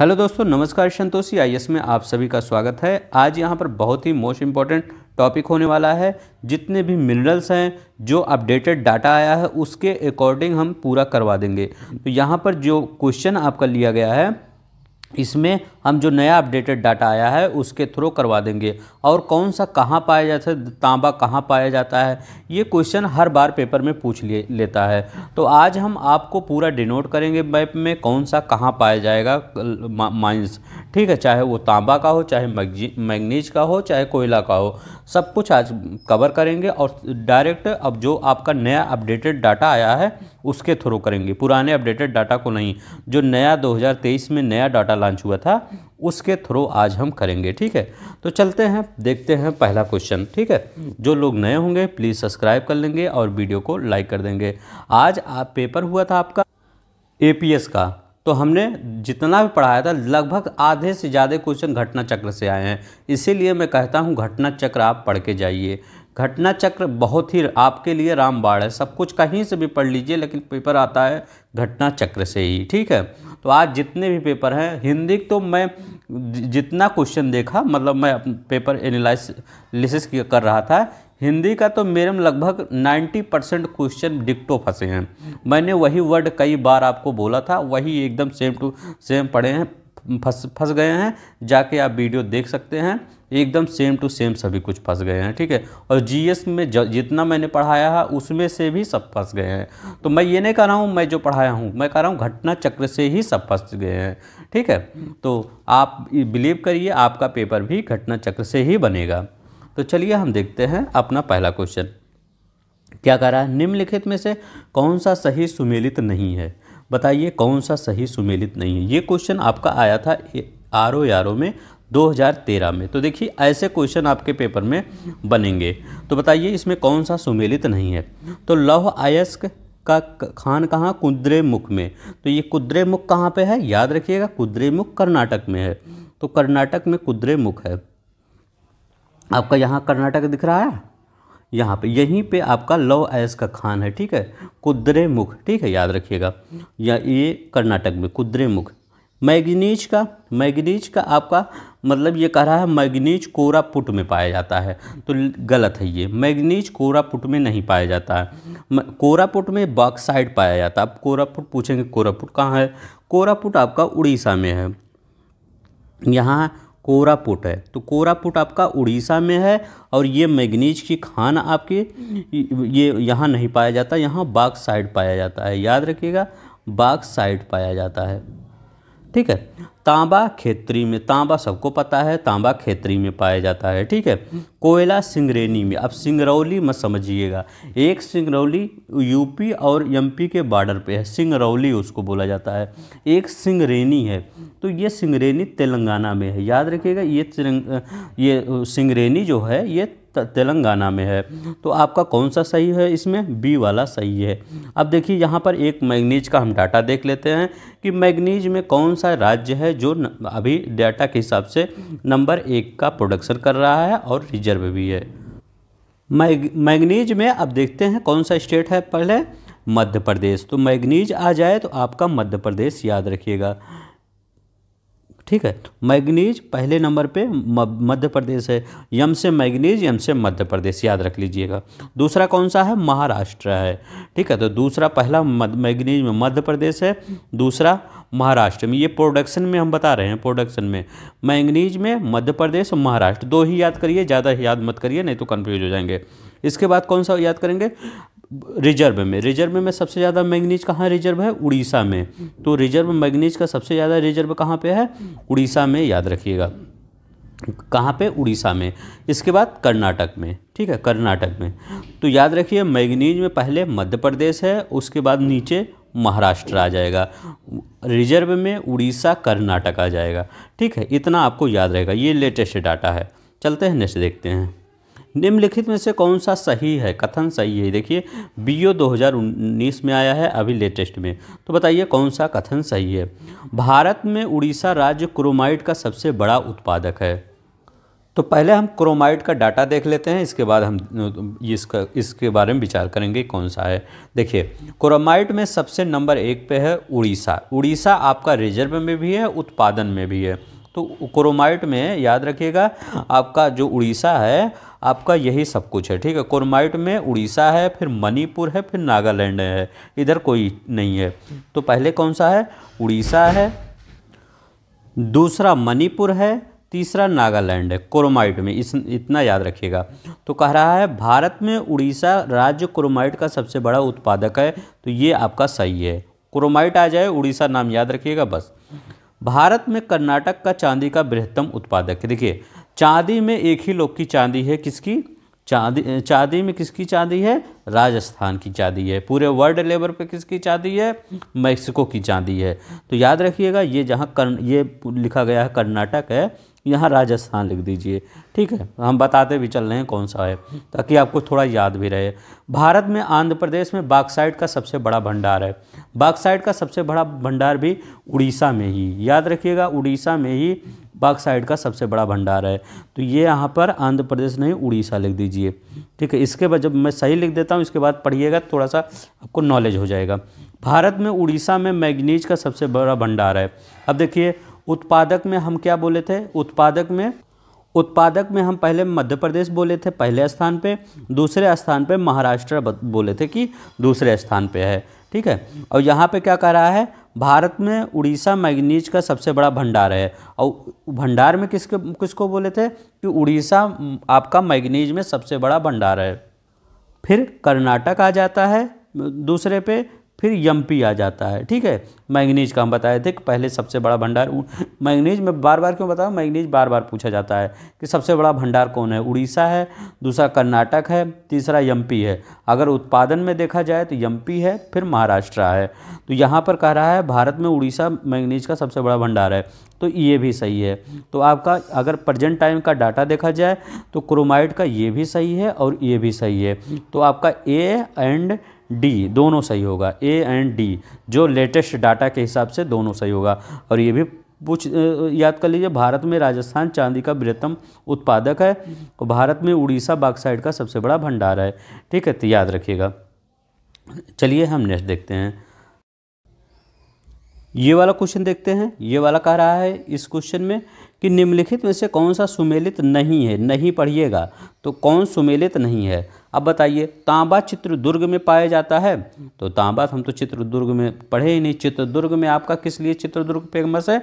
Hello दोस्तों नमस्कार संतोषी आई में आप सभी का स्वागत है आज यहाँ पर बहुत ही मोस्ट इम्पॉर्टेंट टॉपिक होने वाला है जितने भी मिनरल्स हैं जो अपडेटेड डाटा आया है उसके अकॉर्डिंग हम पूरा करवा देंगे तो यहाँ पर जो क्वेश्चन आपका लिया गया है इसमें हम जो नया अपडेटेड डाटा आया है उसके थ्रू करवा देंगे और कौन सा कहाँ पाया जाता है तांबा कहाँ पाया जाता है ये क्वेश्चन हर बार पेपर में पूछ ले, लेता है तो आज हम आपको पूरा डिनोट करेंगे मैप में कौन सा कहाँ पाया जाएगा माइंस ठीक है चाहे वो तांबा का हो चाहे मैगनीज का हो चाहे कोयला का हो सब कुछ आज कवर करेंगे और डायरेक्ट अब जो आपका नया अपडेटेड डाटा आया है उसके थ्रू करेंगे पुराने अपडेटेड डाटा को नहीं जो नया 2023 में नया डाटा लॉन्च हुआ था उसके थ्रू आज हम करेंगे ठीक है तो चलते हैं देखते हैं पहला क्वेश्चन ठीक है जो लोग नए होंगे प्लीज़ सब्सक्राइब कर लेंगे और वीडियो को लाइक कर देंगे आज आप पेपर हुआ था आपका ए का तो हमने जितना भी पढ़ाया था लगभग आधे से ज़्यादा क्वेश्चन घटना चक्र से आए हैं इसीलिए मैं कहता हूँ घटना चक्र आप पढ़ के जाइए घटना चक्र बहुत ही आपके लिए रामबाण है सब कुछ कहीं से भी पढ़ लीजिए लेकिन पेपर आता है घटना चक्र से ही ठीक है तो आज जितने भी पेपर हैं हिंदी तो मैं जितना क्वेश्चन देखा मतलब मैं पेपर एनालिसिस कर रहा था हिंदी का तो मेरे में लगभग 90 परसेंट क्वेश्चन डिक्टो फंसे हैं मैंने वही वर्ड कई बार आपको बोला था वही एकदम सेम टू सेम पढ़े हैं फंस फंस गए हैं जाके आप वीडियो देख सकते हैं एकदम सेम टू सेम सभी कुछ फंस गए हैं ठीक है और जीएस में जितना मैंने पढ़ाया है उसमें से भी सब फंस गए हैं तो मैं ये नहीं कह रहा हूँ मैं जो पढ़ाया हूँ मैं कह रहा हूँ घटना चक्र से ही सब फंस गए हैं ठीक है तो आप बिलीव करिए आपका पेपर भी घटना चक्र से ही बनेगा तो चलिए हम देखते हैं अपना पहला क्वेश्चन क्या कह रहा है निम्नलिखित में से कौन सा सही सुमेलित नहीं है बताइए कौन सा सही सुमेलित नहीं है ये क्वेश्चन आपका आया था आर ओ आर ओ में 2013 में तो देखिए ऐसे क्वेश्चन आपके पेपर में बनेंगे तो बताइए इसमें कौन सा सुमेलित नहीं है तो लौह आयस्क का खान कहाँ कुद्रे मुख में तो ये कुद्रे मुख कहाँ पे है याद रखिएगा कुद्रे मुख कर्नाटक में है तो कर्नाटक में कुद्रे मुख है आपका यहाँ कर्नाटक दिख रहा है यहाँ पे यहीं पे आपका लव ऐस का खान है ठीक है कुद्रे मुख ठीक है याद रखिएगा या ये कर्नाटक में कुद्रे मुख मैगनीज का मैगनीज का आपका मतलब ये कह रहा है मैगनीज कोरापुट में पाया जाता है तो गलत है ये मैगनीज कोरापुट में नहीं पाया जाता है कोरापुट में बॉक्साइड पाया जाता है आप कोरापुट पूछेंगे कोरापुट कहाँ है कोरापुट आपका उड़ीसा में है यहाँ कोरापुट है तो कोरापुट आपका उड़ीसा में है और ये मैग्नीज की खान आपके ये यहाँ नहीं पाया जाता यहाँ बाग साइड पाया जाता है याद रखिएगा बाग साइड पाया जाता है ठीक है तांबा खेतरी में तांबा सबको पता है तांबा खेतरी में पाया जाता है ठीक है कोयला सिंगरेनी में अब सिंगरौली मत समझिएगा एक सिंगरौली यूपी और एमपी के बॉर्डर पे है सिंगरौली उसको बोला जाता है एक सिंगरेनी है तो ये सिंगरेनी तेलंगाना में है याद रखिएगा ये ये सिंगरेनी जो है ये तेलंगाना में है तो आपका कौन सा सही है इसमें बी वाला सही है अब देखिए यहाँ पर एक मैग्नीज का हम डाटा देख लेते हैं कि मैग्नीज में कौन सा राज्य है जो अभी डाटा के हिसाब से नंबर एक का प्रोडक्शन कर रहा है और रिजर्व भी है मैग मैगनीज में अब देखते हैं कौन सा स्टेट है पहले मध्य प्रदेश तो मैग्नीज आ जाए तो आपका मध्य प्रदेश याद रखिएगा ठीक है तो मैगनीज पहले नंबर पे मध्य प्रदेश है यम से मैगनीज यम से मध्य प्रदेश याद रख लीजिएगा दूसरा कौन सा है महाराष्ट्र है ठीक है तो दूसरा पहला मैगनीज में मध्य प्रदेश है दूसरा महाराष्ट्र में ये प्रोडक्शन में हम बता रहे हैं प्रोडक्शन में मैंगनीज में मध्य प्रदेश और महाराष्ट्र दो ही याद करिए ज़्यादा याद मत करिए नहीं तो कन्फ्यूज हो जाएंगे इसके बाद कौन सा याद करेंगे रिजर्व में रिजर्व में सबसे ज़्यादा मैंगनीज कहाँ रिजर्व है उड़ीसा में तो रिजर्व मैंगनीज का सबसे ज़्यादा रिजर्व कहाँ पे है उड़ीसा में याद रखिएगा कहाँ पे उड़ीसा में इसके बाद कर्नाटक में ठीक है कर्नाटक में तो याद रखिए मैगनीज में पहले मध्य प्रदेश है उसके बाद नीचे महाराष्ट्र आ जाएगा रिजर्व में उड़ीसा कर्नाटक आ जाएगा ठीक है इतना आपको याद रहेगा ये लेटेस्ट डाटा है चलते हैं नेक्स्ट देखते हैं निम्नलिखित में से कौन सा सही है कथन सही है देखिए बीओ 2019 में आया है अभी लेटेस्ट में तो बताइए कौन सा कथन सही है भारत में उड़ीसा राज्य क्रोमाइट का सबसे बड़ा उत्पादक है तो पहले हम क्रोमाइट का डाटा देख लेते हैं इसके बाद हम इसका इसके बारे में विचार करेंगे कौन सा है देखिए क्रोमाइट में सबसे नंबर एक पे है उड़ीसा उड़ीसा आपका रिजर्व में भी है उत्पादन में भी है तो क्रोमाइट में याद रखिएगा आपका जो उड़ीसा है आपका यही सब कुछ है ठीक है कोरमाइट में उड़ीसा है फिर मणिपुर है फिर नागालैंड है इधर कोई नहीं है तो पहले कौन सा है उड़ीसा है दूसरा मणिपुर है तीसरा नागालैंड है कोरोमाइट में इस इतना याद रखिएगा तो कह रहा है भारत में उड़ीसा राज्य क्रोमाइट का सबसे बड़ा उत्पादक है तो ये आपका सही है क्रोमाइट आ जाए उड़ीसा नाम याद रखिएगा बस भारत में कर्नाटक का चांदी का बृहत्तम उत्पादक है देखिए चांदी में एक ही लोग की चांदी है किसकी चांदी चांदी में किसकी चांदी है राजस्थान की चांदी है पूरे वर्ल्ड लेवल पे किसकी चांदी है मैक्सिको की चांदी है तो याद रखिएगा ये जहाँ कर्न ये लिखा गया है कर्नाटक है यहाँ राजस्थान लिख दीजिए ठीक है हम बताते भी चल रहे हैं कौन सा है ताकि आपको थोड़ा याद भी रहे भारत में आंध्र प्रदेश में बागसाइड का सबसे बड़ा भंडार है बागसाइड का सबसे बड़ा भंडार भी उड़ीसा में ही याद रखिएगा उड़ीसा में ही बागसाइड का सबसे बड़ा भंडार है तो ये यहाँ पर आंध्र प्रदेश नहीं उड़ीसा लिख दीजिए ठीक है इसके बाद जब मैं सही लिख देता हूँ इसके बाद पढ़िएगा थोड़ा सा आपको नॉलेज हो जाएगा भारत में उड़ीसा में मैगनीज का सबसे बड़ा भंडार है अब देखिए उत्पादक में हम क्या बोले थे उत्पादक में उत्पादक में हम पहले मध्य प्रदेश बोले थे पहले स्थान पे दूसरे स्थान पे महाराष्ट्र बोले थे कि दूसरे स्थान पे है ठीक है और यहाँ पे क्या कह रहा है भारत में उड़ीसा मैगनीज का सबसे बड़ा भंडार है और भंडार में किसके किसको बोले थे कि उड़ीसा आपका मैगनीज में सबसे बड़ा भंडार है फिर कर्नाटक आ जाता है दूसरे पे फिर यम आ जाता है ठीक है मैंगनीज का हम बताए थे कि पहले सबसे बड़ा भंडार मैंगनीज में बार बार क्यों बताऊँ मैंगनीज बार बार पूछा जाता है कि सबसे बड़ा भंडार कौन है उड़ीसा है दूसरा कर्नाटक है तीसरा यम है अगर उत्पादन में देखा जाए तो यम है फिर महाराष्ट्र है तो यहाँ पर कह रहा है भारत में उड़ीसा मैंगनीज का सबसे बड़ा भंडार है तो ये भी सही है तो आपका अगर प्रजेंट टाइम का डाटा देखा जाए तो क्रोमाइड का ये भी सही है और ये भी सही है तो आपका ए एंड डी दोनों सही होगा ए एंड डी जो लेटेस्ट डाटा के हिसाब से दोनों सही होगा और ये भी पूछ याद कर लीजिए भारत में राजस्थान चांदी का बृहत्तम उत्पादक है और भारत में उड़ीसा बागसाइड का सबसे बड़ा भंडार है ठीक है तो याद रखिएगा चलिए हम नेक्स्ट देखते हैं ये वाला क्वेश्चन देखते हैं ये वाला कह रहा है इस क्वेश्चन में कि निम्नलिखित में से कौन सा सुमेलित नहीं है नहीं पढ़िएगा तो कौन सुमेलित नहीं है अब बताइए तांबा चित्रदुर्ग में पाया जाता है तो तांबा हम तो चित्रदुर्ग में पढ़े ही नहीं चित्रदुर्ग में आपका किस लिए चित्रदुर्ग फेमस है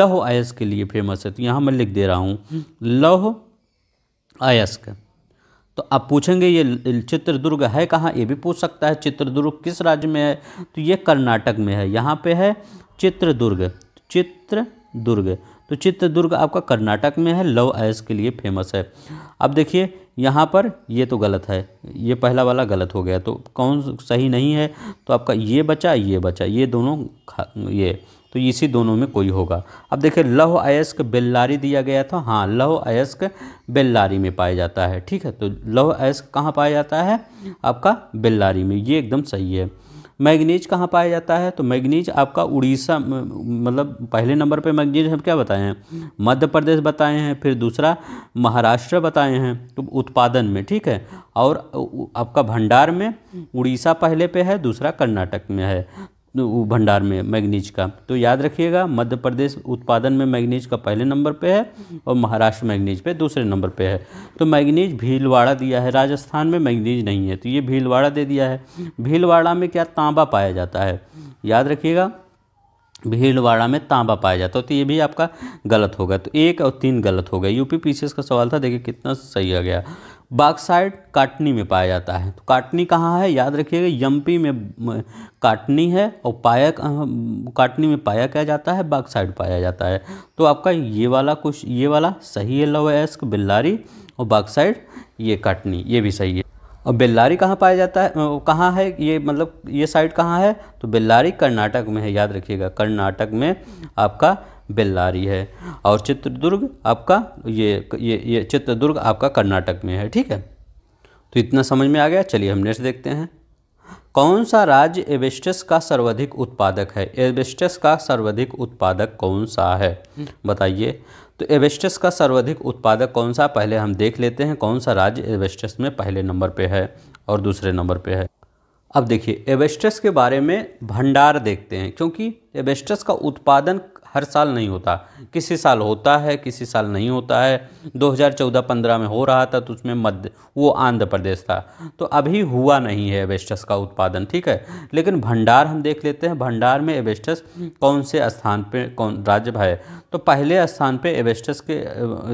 लौह अयस्क के लिए फेमस है तो यहाँ मैं लिख दे रहा हूँ लौह अयस्क तो आप पूछेंगे ये चित्रदुर्ग है कहाँ ये भी पूछ सकता है चित्रदुर्ग किस राज्य में है तो ये कर्नाटक में है यहाँ पे है चित्रदुर्ग चित्रदुर्ग तो चित्रदुर्ग आपका कर्नाटक में है लव आयस के लिए फेमस है अब देखिए यहाँ पर ये तो गलत है ये पहला वाला गलत हो गया तो कौन सही नहीं है तो आपका ये बचा ये बचा ये दोनों ये तो इसी दोनों में कोई होगा अब देखिए लौह अयस्क बेल्लारी दिया गया था हाँ लौह अयस्क बेल्लारी में पाया जाता है ठीक है तो लौह अयस्क कहाँ पाया जाता है आपका बेल्लारी में ये एकदम सही है मैग्नीज कहाँ पाया जाता है तो मैग्नीज आपका उड़ीसा मतलब पहले नंबर पे मैग्नीज हम क्या बताए हैं मध्य प्रदेश बताए हैं फिर दूसरा महाराष्ट्र बताए हैं तो उत्पादन में ठीक है और आपका भंडार में उड़ीसा पहले पे है दूसरा कर्नाटक में है भंडार में मैगनीज का तो याद रखिएगा मध्य प्रदेश उत्पादन में मैगनीज का पहले नंबर पे है और महाराष्ट्र मैगनीज पे दूसरे नंबर पे है तो मैगनीज भीलवाड़ा दिया है राजस्थान में मैगनीज नहीं है तो ये भीलवाड़ा दे दिया है भीलवाड़ा में क्या तांबा पाया जाता है याद रखिएगा भीलवाड़ा में तांबा पाया जाता है तो ये भी आपका गलत होगा तो एक और तीन गलत हो गया यूपी पी का सवाल था देखिए कितना सही आ गया बाक्साइड काटनी में पाया जाता है तो काटनी कहाँ है याद रखिएगा यमपी में काटनी है और पाया काटनी में पाया क्या जाता है बाक्साइड पाया जाता है तो आपका ये वाला कुछ ये वाला सही है एस्क बिल्लारी और बाक्साइड ये काटनी ये भी सही है और बेल्लारी कहाँ पाया जाता है कहाँ है ये मतलब ये साइड कहाँ है तो बेल्लारी कर्नाटक में है याद रखिएगा कर्नाटक में आपका बेल्लारी है और चित्रदुर्ग आपका ये ये ये चित्रदुर्ग आपका कर्नाटक में है ठीक है तो इतना समझ में आ गया चलिए हम नेक्स्ट देखते हैं कौन सा राज्य एवेस्टस का सर्वाधिक उत्पादक है एवेस्टस का सर्वाधिक उत्पादक कौन सा है बताइए तो एवेस्टस का सर्वाधिक उत्पादक कौन सा पहले हम देख लेते हैं कौन सा राज्य एवेस्टस में पहले नंबर पे है और दूसरे नंबर पे है अब देखिए एवेस्टस के बारे में भंडार देखते हैं क्योंकि एवेस्टस का उत्पादन हर साल नहीं होता किसी साल होता है किसी साल नहीं होता है 2014-15 में हो रहा था तो उसमें मध्य वो आंध्र प्रदेश था तो अभी हुआ नहीं है एवेस्टस का उत्पादन ठीक है लेकिन भंडार हम देख लेते हैं भंडार में एवेस्टस कौन से स्थान पर कौन राज्य है तो पहले स्थान पे एवेस्टस के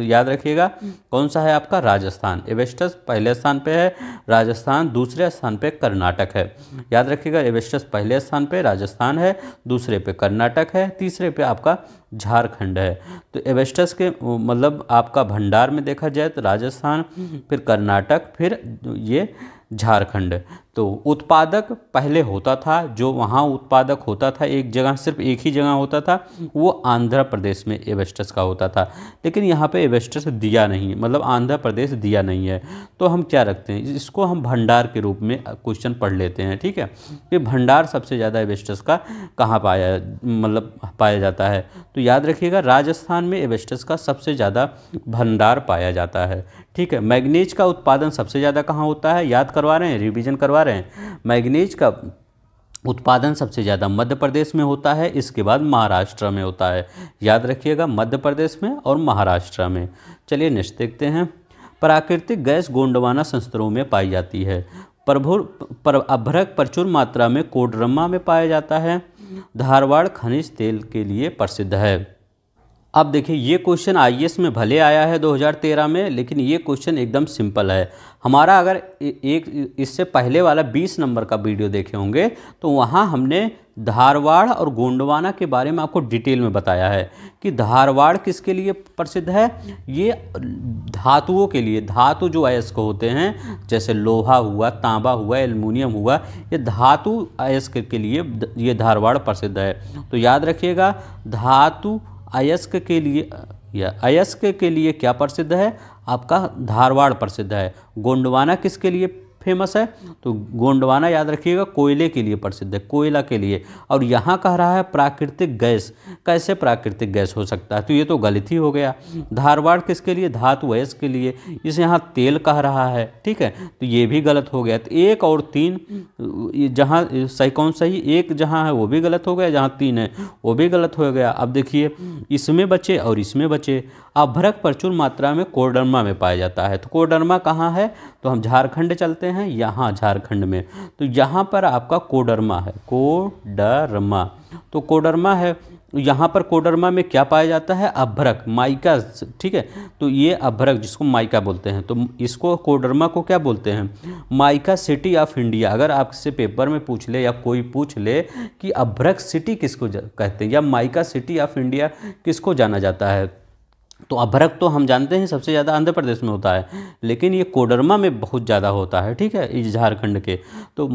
याद रखिएगा कौन सा है आपका राजस्थान एवेस्टस पहले स्थान पे है राजस्थान दूसरे स्थान पे कर्नाटक है याद रखिएगा एवेस्टस पहले स्थान पे राजस्थान है दूसरे पे कर्नाटक है तीसरे पे आपका आपका झारखंड है तो एवेस्टस के मतलब आपका भंडार में देखा जाए तो राजस्थान हम्म। फिर कर्नाटक फिर ये झारखंड तो उत्पादक पहले होता था जो वहाँ उत्पादक होता था एक जगह सिर्फ एक ही जगह होता था वो आंध्र प्रदेश में एवेस्टस का होता था लेकिन यहाँ पे एवेस्टस दिया नहीं मतलब आंध्र प्रदेश दिया नहीं है तो हम क्या रखते हैं इसको हम भंडार के रूप में क्वेश्चन पढ़ लेते हैं ठीक है कि भंडार सबसे ज़्यादा एवेस्टस का कहाँ पाया मतलब पाया जाता है तो याद रखिएगा राजस्थान में एवेस्टस का सबसे ज़्यादा भंडार पाया जाता है ठीक है मैग्नीज का उत्पादन सबसे ज़्यादा कहाँ होता है याद करवा रहे हैं रिवीजन करवा रहे हैं मैग्नीज का उत्पादन सबसे ज़्यादा मध्य प्रदेश में होता है इसके बाद महाराष्ट्र में होता है याद रखिएगा मध्य प्रदेश में और महाराष्ट्र में चलिए नेक्स्ट देखते हैं प्राकृतिक गैस गोंडवाना संस्तरों में पाई जाती है प्रभुर पर अभ्रक प्रचुर मात्रा में कोडरमा में पाया जाता है धारवाड़ खनिज तेल के लिए प्रसिद्ध है अब देखिए ये क्वेश्चन आई e में भले आया है 2013 में लेकिन ये क्वेश्चन एकदम सिंपल है हमारा अगर एक इससे पहले वाला 20 नंबर का वीडियो देखे होंगे तो वहाँ हमने धारवाड़ और गोंडवाना के बारे में आपको डिटेल में बताया है कि धारवाड़ किसके लिए प्रसिद्ध है ये धातुओं के लिए धातु जो अयस्क e होते हैं जैसे लोहा हुआ तांबा हुआ एलमिनियम हुआ ये धातु अयस्क e के लिए ये धारवाड़ प्रसिद्ध है तो याद रखिएगा धातु अयस्क के लिए या अयस्क के लिए क्या प्रसिद्ध है आपका धारवाड़ प्रसिद्ध है गोंडवाना किसके लिए फेमस है तो गोंडवाना याद रखिएगा कोयले के लिए प्रसिद्ध है कोयला के लिए और यहाँ कह रहा है प्राकृतिक गैस कैसे प्राकृतिक गैस हो सकता है तो ये तो गलत ही हो गया धारवाड़ किसके लिए धातु वयस के लिए इसे यहाँ तेल कह रहा है ठीक है तो ये भी गलत हो गया तो एक और तीन जहाँ सही कौन सही एक जहाँ है वो भी गलत हो गया जहाँ तीन है वो भी गलत हो गया अब देखिए इसमें बचे और इसमें बचे अभ्रक प्रचुर मात्रा में कोडरमा में पाया जाता है तो कोडरमा कहाँ है तो हम झारखंड चलते हैं करते हैं यहाँ झारखंड में तो यहाँ पर आपका कोडरमा है कोडरमा तो कोडरमा है यहाँ पर कोडरमा में क्या पाया जाता है अभ्रक माइका ठीक है तो ये अभ्रक जिसको माइका बोलते हैं तो इसको कोडरमा को क्या बोलते हैं माइका सिटी ऑफ इंडिया अगर आपसे पेपर में पूछ ले या कोई पूछ ले कि अभ्रक सिटी किसको कहते हैं या माइका सिटी ऑफ इंडिया किसको जाना जाता है तो अभ्रक तो हम जानते हैं सबसे ज़्यादा आंध्र प्रदेश में होता है लेकिन ये कोडरमा में बहुत ज़्यादा होता है ठीक है इस झारखंड के तो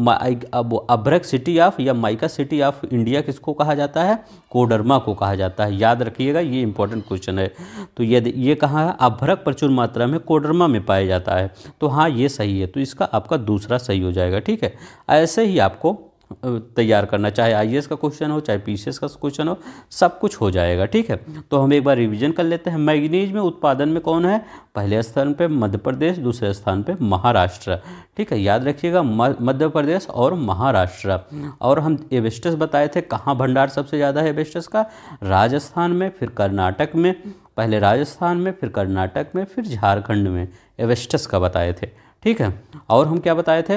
अब अभ्रक सिटी ऑफ या माइका सिटी ऑफ इंडिया किसको कहा जाता है कोडरमा को कहा जाता है याद रखिएगा ये इंपॉर्टेंट क्वेश्चन है तो यदि ये, ये कहाँ अभ्रक प्रचुर मात्रा में कोडरमा में पाया जाता है तो हाँ ये सही है तो इसका आपका दूसरा सही हो जाएगा ठीक है ऐसे ही आपको तैयार करना चाहे आई का क्वेश्चन हो चाहे पी का क्वेश्चन हो सब कुछ हो जाएगा ठीक है तो हम एक बार रिवीजन कर लेते हैं मैगनीज में उत्पादन में कौन है पहले स्थान पे मध्य प्रदेश दूसरे स्थान पे महाराष्ट्र ठीक है याद रखिएगा मध्य प्रदेश और महाराष्ट्र और हम एवेस्टस बताए थे कहाँ भंडार सबसे ज़्यादा है एवेस्टस का राजस्थान में फिर कर्नाटक में पहले राजस्थान में फिर कर्नाटक में फिर झारखंड में एवेस्टस का बताए थे ठीक है और हम क्या बताए थे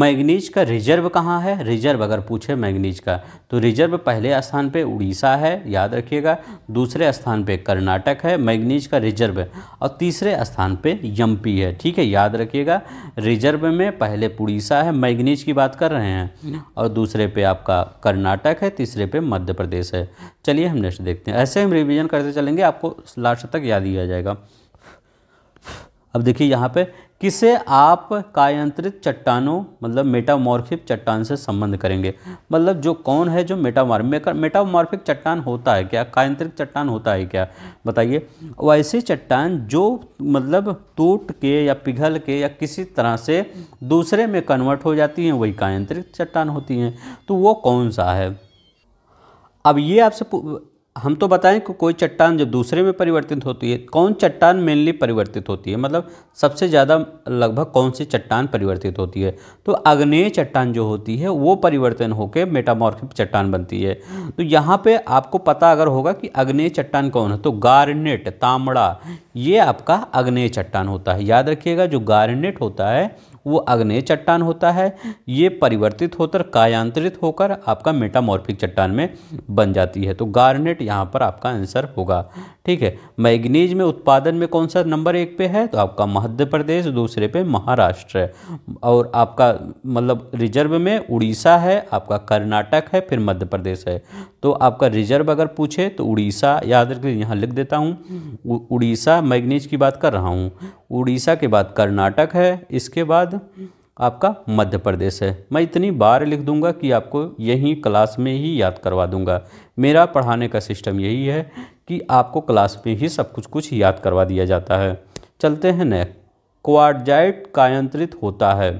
मैग्नीज का रिजर्व कहाँ है रिजर्व अगर पूछे मैग्नीज का तो रिजर्व पहले स्थान पे उड़ीसा है याद रखिएगा दूसरे स्थान पे कर्नाटक है मैग्नीज का रिजर्व और तीसरे स्थान पे यमपी है ठीक है याद रखिएगा रिजर्व में पहले उड़ीसा है मैग्नीज की बात कर रहे हैं और दूसरे पे आपका कर्नाटक है तीसरे पे मध्य प्रदेश है चलिए हम नेक्स्ट देखते हैं ऐसे हम रिविज़न करते चलेंगे आपको लास्ट तक याद दिया जाएगा अब देखिए यहाँ पे किसे आप कायांत्रित चट्टानों मतलब मेटामॉर्फिक चट्टान से संबंध करेंगे मतलब जो कौन है जो मेटामार्फ मेटामॉर्फिक चट्टान होता है क्या कायांत्रिक चट्टान होता है क्या बताइए वैसे चट्टान जो मतलब टूट के या पिघल के या किसी तरह से दूसरे में कन्वर्ट हो जाती हैं वही कायांत्रिक चट्टान होती हैं तो वो कौन सा है अब ये आपसे हम तो बताएं कि कोई चट्टान जब दूसरे में परिवर्तित होती है कौन चट्टान मेनली परिवर्तित होती है मतलब सबसे ज़्यादा लगभग कौन सी चट्टान परिवर्तित होती है तो अग्नेय चट्टान जो होती है वो परिवर्तन होकर मेटामॉर्फिक चट्टान बनती है तो यहाँ पे आपको पता अगर होगा कि अग्नेय चट्टान कौन है तो गार्नेट तामड़ा ये आपका अग्नेय चट्टान होता है याद रखिएगा जो गार्नेट होता है वो अग्नेय चट्टान होता है ये परिवर्तित होकर कायांतरित होकर आपका मेटामॉर्फिक चट्टान में बन जाती है तो गार्नेट यहाँ पर आपका आंसर होगा ठीक है मैग्नीज में उत्पादन में कौन सा नंबर एक पे है तो आपका मध्य प्रदेश दूसरे पे महाराष्ट्र है और आपका मतलब रिजर्व में उड़ीसा है आपका कर्नाटक है फिर मध्य प्रदेश है तो आपका रिजर्व अगर पूछे तो उड़ीसा याद रखिए यहाँ लिख देता हूँ उड़ीसा मैग्नीज की बात कर रहा हूँ उड़ीसा के बाद कर्नाटक है इसके बाद आपका मध्य प्रदेश है मैं इतनी बार लिख दूंगा कि आपको यहीं क्लास में ही याद करवा दूंगा मेरा पढ़ाने का सिस्टम यही है कि आपको क्लास में ही सब कुछ कुछ याद करवा दिया जाता है चलते हैं न क्वाडजाइट कायंत्रित होता है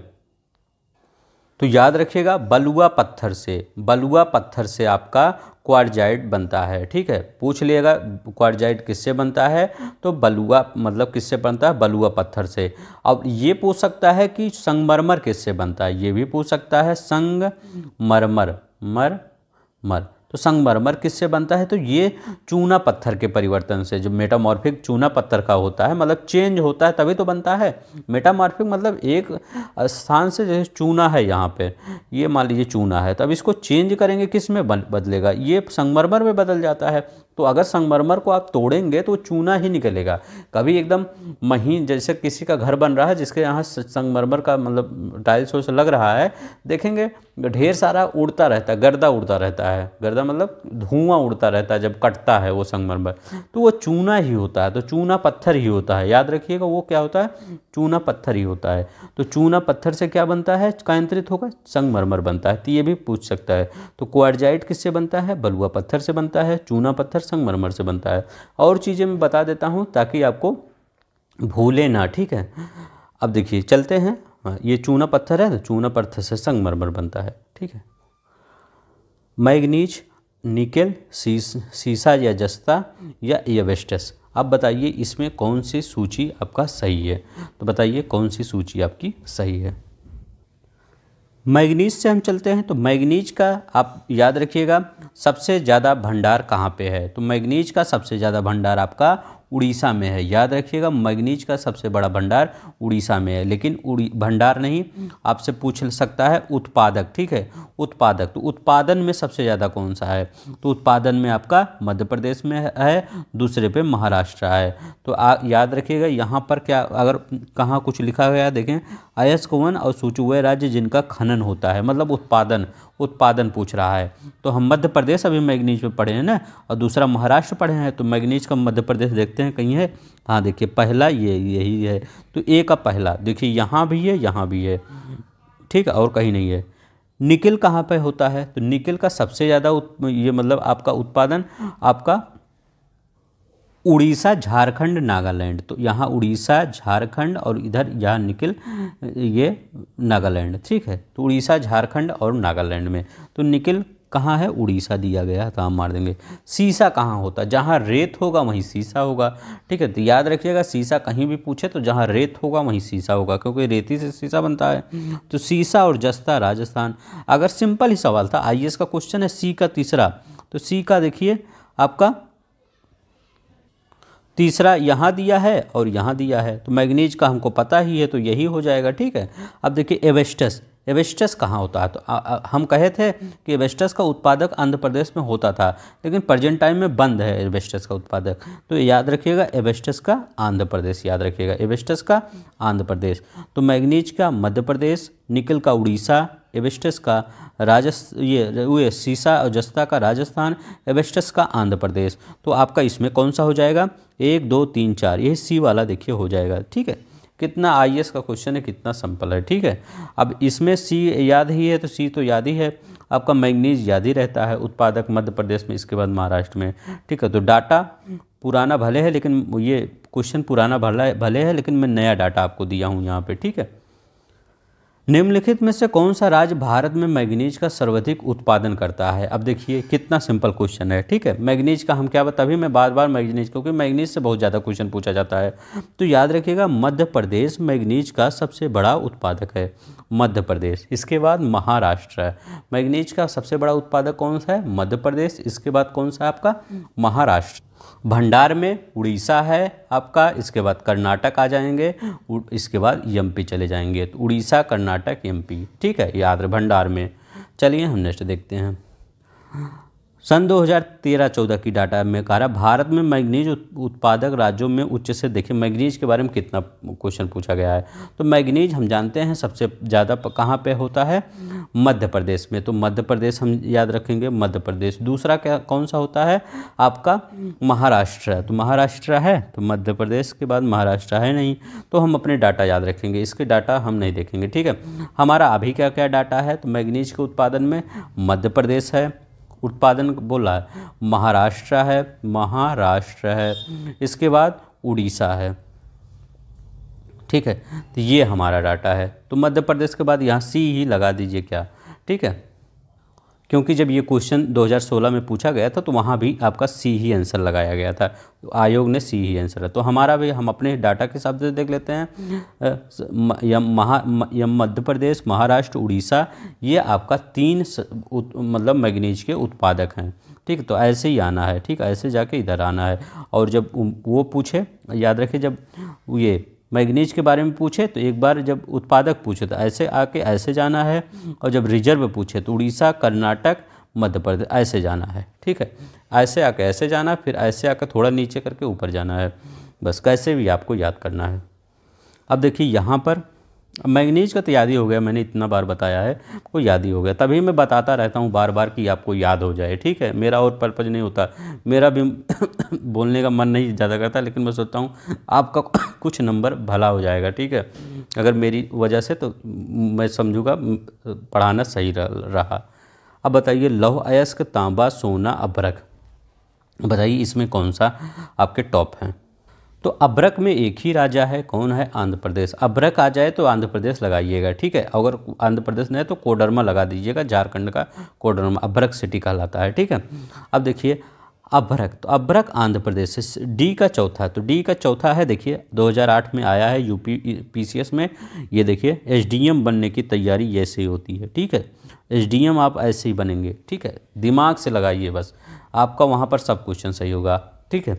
तो याद रखिएगा बलुआ पत्थर से बलुआ पत्थर से आपका क्वारजाइट बनता है ठीक है पूछ लिएगा क्वारजाइट किससे बनता है तो बलुआ मतलब किससे बनता है बलुआ पत्थर से अब ये पूछ सकता है कि संगमरमर किससे बनता है ये भी पूछ सकता है संगमरमर मर मर तो संगमरमर किससे बनता है तो ये चूना पत्थर के परिवर्तन से जो मेटामॉर्फिक चूना पत्थर का होता है मतलब चेंज होता है तभी तो बनता है मेटामॉर्फिक मतलब एक स्थान से जैसे चूना है यहाँ पे ये मान लीजिए चूना है तो अब इसको चेंज करेंगे किस में बदलेगा ये संगमरमर में बदल जाता है तो अगर संगमरमर को आप तोड़ेंगे तो चूना ही निकलेगा कभी एकदम महीन जैसे किसी का घर बन रहा है जिसके यहाँ संगमरमर का मतलब टाइल्स वोल्स लग रहा है देखेंगे ढेर सारा उड़ता रहता है गर्दा उड़ता रहता है गर्दा मतलब धुआं उड़ता रहता है जब कटता है वो संगमरमर तो वो चूना ही होता है तो चूना पत्थर ही होता है याद रखिएगा वो क्या होता है चूना पत्थर ही होता है तो चूना पत्थर से क्या बनता है कायंत्रित होगा संगमरमर बनता है तो ये भी पूछ सकता है तो क्वारजाइट किससे बनता है बलुआ पत्थर से बनता है चूना पत्थर संगमरमर से बनता है और चीज़ें मैं बता देता हूँ ताकि आपको भूले ना ठीक है अब देखिए चलते हैं हाँ, ये चूना पत्थर है तो चूना पत्थर से संगमरमर बनता है ठीक है मैगनीज निकेल सीस, सीसा या जस्ता या एवेस्टस आप बताइए इसमें कौन सी सूची आपका सही है तो बताइए कौन सी सूची आपकी सही है मैग्नीज से हम चलते हैं तो मैग्नीज का आप याद रखिएगा सबसे ज़्यादा भंडार कहाँ पे है तो मैग्नीज का सबसे ज़्यादा भंडार आपका उड़ीसा में है याद रखिएगा मैग्नीज का सबसे बड़ा भंडार उड़ीसा में है लेकिन भंडार नहीं आपसे पूछ सकता है उत्पादक ठीक है उत्पादक तो उत्पादन में सबसे ज़्यादा कौन सा है तो उत्पादन में आपका मध्य प्रदेश में है दूसरे पे महाराष्ट्र है तो आ, याद रखिएगा यहाँ पर क्या अगर कहाँ कुछ लिखा गया देखें अयस्क वन और सूचुवे राज्य जिनका खनन होता है मतलब उत्पादन उत्पादन पूछ रहा है तो हम मध्य प्रदेश अभी मैगनीज में पढ़े हैं ना और दूसरा महाराष्ट्र पढ़े हैं तो मैगनीज का मध्य प्रदेश देखते हैं कहीं है हाँ देखिए पहला ये यही है तो ए का पहला देखिए यहाँ भी है यहाँ भी है ठीक है और कहीं नहीं है निकिल कहाँ पर होता है तो निकिल का सबसे ज़्यादा ये मतलब आपका उत्पादन आपका उड़ीसा झारखंड नागालैंड तो यहाँ उड़ीसा झारखंड और इधर यहाँ निकल ये नागालैंड ठीक है तो उड़ीसा झारखंड और नागालैंड में तो निकल कहाँ है उड़ीसा दिया गया तो हम मार देंगे सीसा कहाँ होता जहाँ रेत होगा वहीं सीसा होगा ठीक है तो याद रखिएगा सीसा कहीं भी पूछे तो जहाँ रेत होगा वहीं सीसा होगा क्योंकि रेती से सीसा बनता है तो सीसा और जस्ता राजस्थान अगर सिंपल ही सवाल था आई का क्वेश्चन है सी का तीसरा तो सी का देखिए आपका तीसरा यहाँ दिया है और यहाँ दिया है तो मैग्नीज का हमको पता ही है तो यही हो जाएगा ठीक है अब देखिए एवेस्टस एवेस्टस कहाँ होता है तो आ, आ, हम कहे थे कि एवेस्टस का उत्पादक आंध्र प्रदेश में होता था लेकिन प्रजेंट टाइम में बंद है एवेस्टस का उत्पादक तो याद रखिएगा एवेस्टस का आंध्र प्रदेश याद रखिएगा एवेस्टस का आंध्र प्रदेश तो मैग्नीज का मध्य प्रदेश निकल का उड़ीसा एवेस्टस का राजस ये हुए सीसा और जस्ता का राजस्थान एवेस्टस का आंध्र प्रदेश तो आपका इसमें कौन सा हो जाएगा एक दो तीन चार ये सी वाला देखिए हो जाएगा ठीक है कितना आई का क्वेश्चन है कितना सिंपल है ठीक है अब इसमें सी याद ही है तो सी तो याद ही है आपका मैग्नीज याद ही रहता है उत्पादक मध्य प्रदेश में इसके बाद महाराष्ट्र में ठीक है तो डाटा पुराना भले है लेकिन ये क्वेश्चन पुराना भला भले है लेकिन मैं नया डाटा आपको दिया हूँ यहाँ पे ठीक है निम्नलिखित में से कौन सा राज्य भारत में मैग्नीज का सर्वाधिक उत्पादन करता है अब देखिए कितना सिंपल क्वेश्चन है ठीक है मैग्नीज का हम क्या बता अभी मैं बार बार मैग्नीज क्योंकि मैग्नीज से बहुत ज़्यादा क्वेश्चन पूछा जाता है तो याद रखिएगा मध्य प्रदेश मैग्नीज का सबसे बड़ा उत्पादक है मध्य प्रदेश इसके बाद महाराष्ट्र मैग्नीज का सबसे बड़ा उत्पादक कौन सा है मध्य प्रदेश इसके बाद कौन सा है आपका महाराष्ट्र भंडार में उड़ीसा है आपका इसके बाद कर्नाटक आ जाएंगे इसके बाद एमपी चले जाएंगे तो उड़ीसा कर्नाटक एमपी ठीक है याद भंडार में चलिए हम नेक्स्ट देखते हैं सन 2013-14 की डाटा में कह रहा भारत में मैग्नीज उत्पादक राज्यों में उच्च से देखें मैग्नीज के बारे में कितना क्वेश्चन पूछा गया है तो मैग्नीज हम जानते हैं सबसे ज़्यादा कहाँ पे होता है मध्य प्रदेश में तो मध्य प्रदेश हम याद रखेंगे मध्य प्रदेश दूसरा क्या कौन सा होता है आपका महाराष्ट्र तो महाराष्ट्र है तो मध्य प्रदेश के बाद महाराष्ट्र है नहीं तो हम अपने डाटा याद रखेंगे इसके डाटा हम नहीं देखेंगे ठीक है हमारा अभी क्या क्या डाटा है तो मैग्नीज के उत्पादन में मध्य प्रदेश है उत्पादन बोला है महाराष्ट्र है महाराष्ट्र है इसके बाद उड़ीसा है ठीक है तो ये हमारा डाटा है तो मध्य प्रदेश के बाद यहाँ सी ही लगा दीजिए क्या ठीक है क्योंकि जब ये क्वेश्चन 2016 में पूछा गया था तो वहाँ भी आपका सी ही आंसर लगाया गया था तो आयोग ने सी ही आंसर है तो हमारा भी हम अपने डाटा के हिसाब से देख लेते हैं यम महा यम मध्य प्रदेश महाराष्ट्र उड़ीसा ये आपका तीन स, मतलब मैग्नीज के उत्पादक हैं ठीक तो ऐसे ही आना है ठीक ऐसे जाके इधर आना है और जब वो पूछे याद रखे जब ये मैग्नीज के बारे में पूछे तो एक बार जब उत्पादक पूछे तो ऐसे आके ऐसे जाना है और जब रिजर्व पूछे तो उड़ीसा कर्नाटक मध्य प्रदेश ऐसे जाना है ठीक है ऐसे आके ऐसे जाना फिर ऐसे आकर थोड़ा नीचे करके ऊपर जाना है बस कैसे भी आपको याद करना है अब देखिए यहाँ पर मैगनीज का तो याद ही हो गया मैंने इतना बार बताया है आपको याद ही हो गया तभी मैं बताता रहता हूँ बार बार कि आपको याद हो जाए ठीक है मेरा और पर्पज़ नहीं होता मेरा भी बोलने का मन नहीं ज़्यादा करता लेकिन मैं सोचता हूँ आपका कुछ नंबर भला हो जाएगा ठीक है अगर मेरी वजह से तो मैं समझूगा पढ़ाना सही रहा अब बताइए लौह अयस्क तांबा सोना अभ्रक बताइए इसमें कौन सा आपके टॉप हैं तो अब्रक में एक ही राजा है कौन है आंध्र प्रदेश अब्रक आ जाए तो आंध्र प्रदेश लगाइएगा ठीक है अगर आंध्र प्रदेश नहीं है तो कोडरमा लगा दीजिएगा झारखंड का कोडरमा अब्रक सिटी कहलाता है ठीक है अब देखिए अभ्रक तो अभ्रक आंध्र प्रदेश डी का चौथा तो डी का चौथा है देखिए 2008 में आया है यूपी पीसीएस में ये देखिए एसडीएम बनने की तैयारी ऐसे ही होती है ठीक है एसडीएम आप ऐसे ही बनेंगे ठीक है दिमाग से लगाइए बस आपका वहाँ पर सब क्वेश्चन सही होगा ठीक है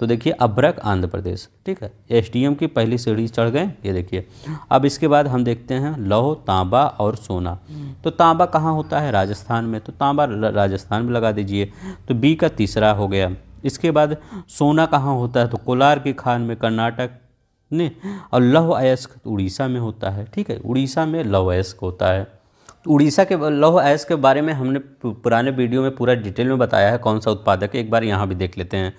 तो देखिए अभ्रक आंध्र प्रदेश ठीक है एसडीएम की पहली सीढ़ी चढ़ गए ये देखिए अब इसके बाद हम देखते हैं लौह तांबा और सोना तो तांबा कहाँ होता है राजस्थान में तो तांबा राजस्थान में लगा दीजिए तो बी का तीसरा हो गया इसके बाद सोना कहाँ होता है तो कोलार की खान में कर्नाटक ने और लौह अयस्क तो उड़ीसा में होता है ठीक है उड़ीसा में लौह अयस्क होता है उड़ीसा के लौह आयस के बारे में हमने पुराने वीडियो में पूरा डिटेल में बताया है कौन सा उत्पादक है एक बार यहाँ भी देख लेते हैं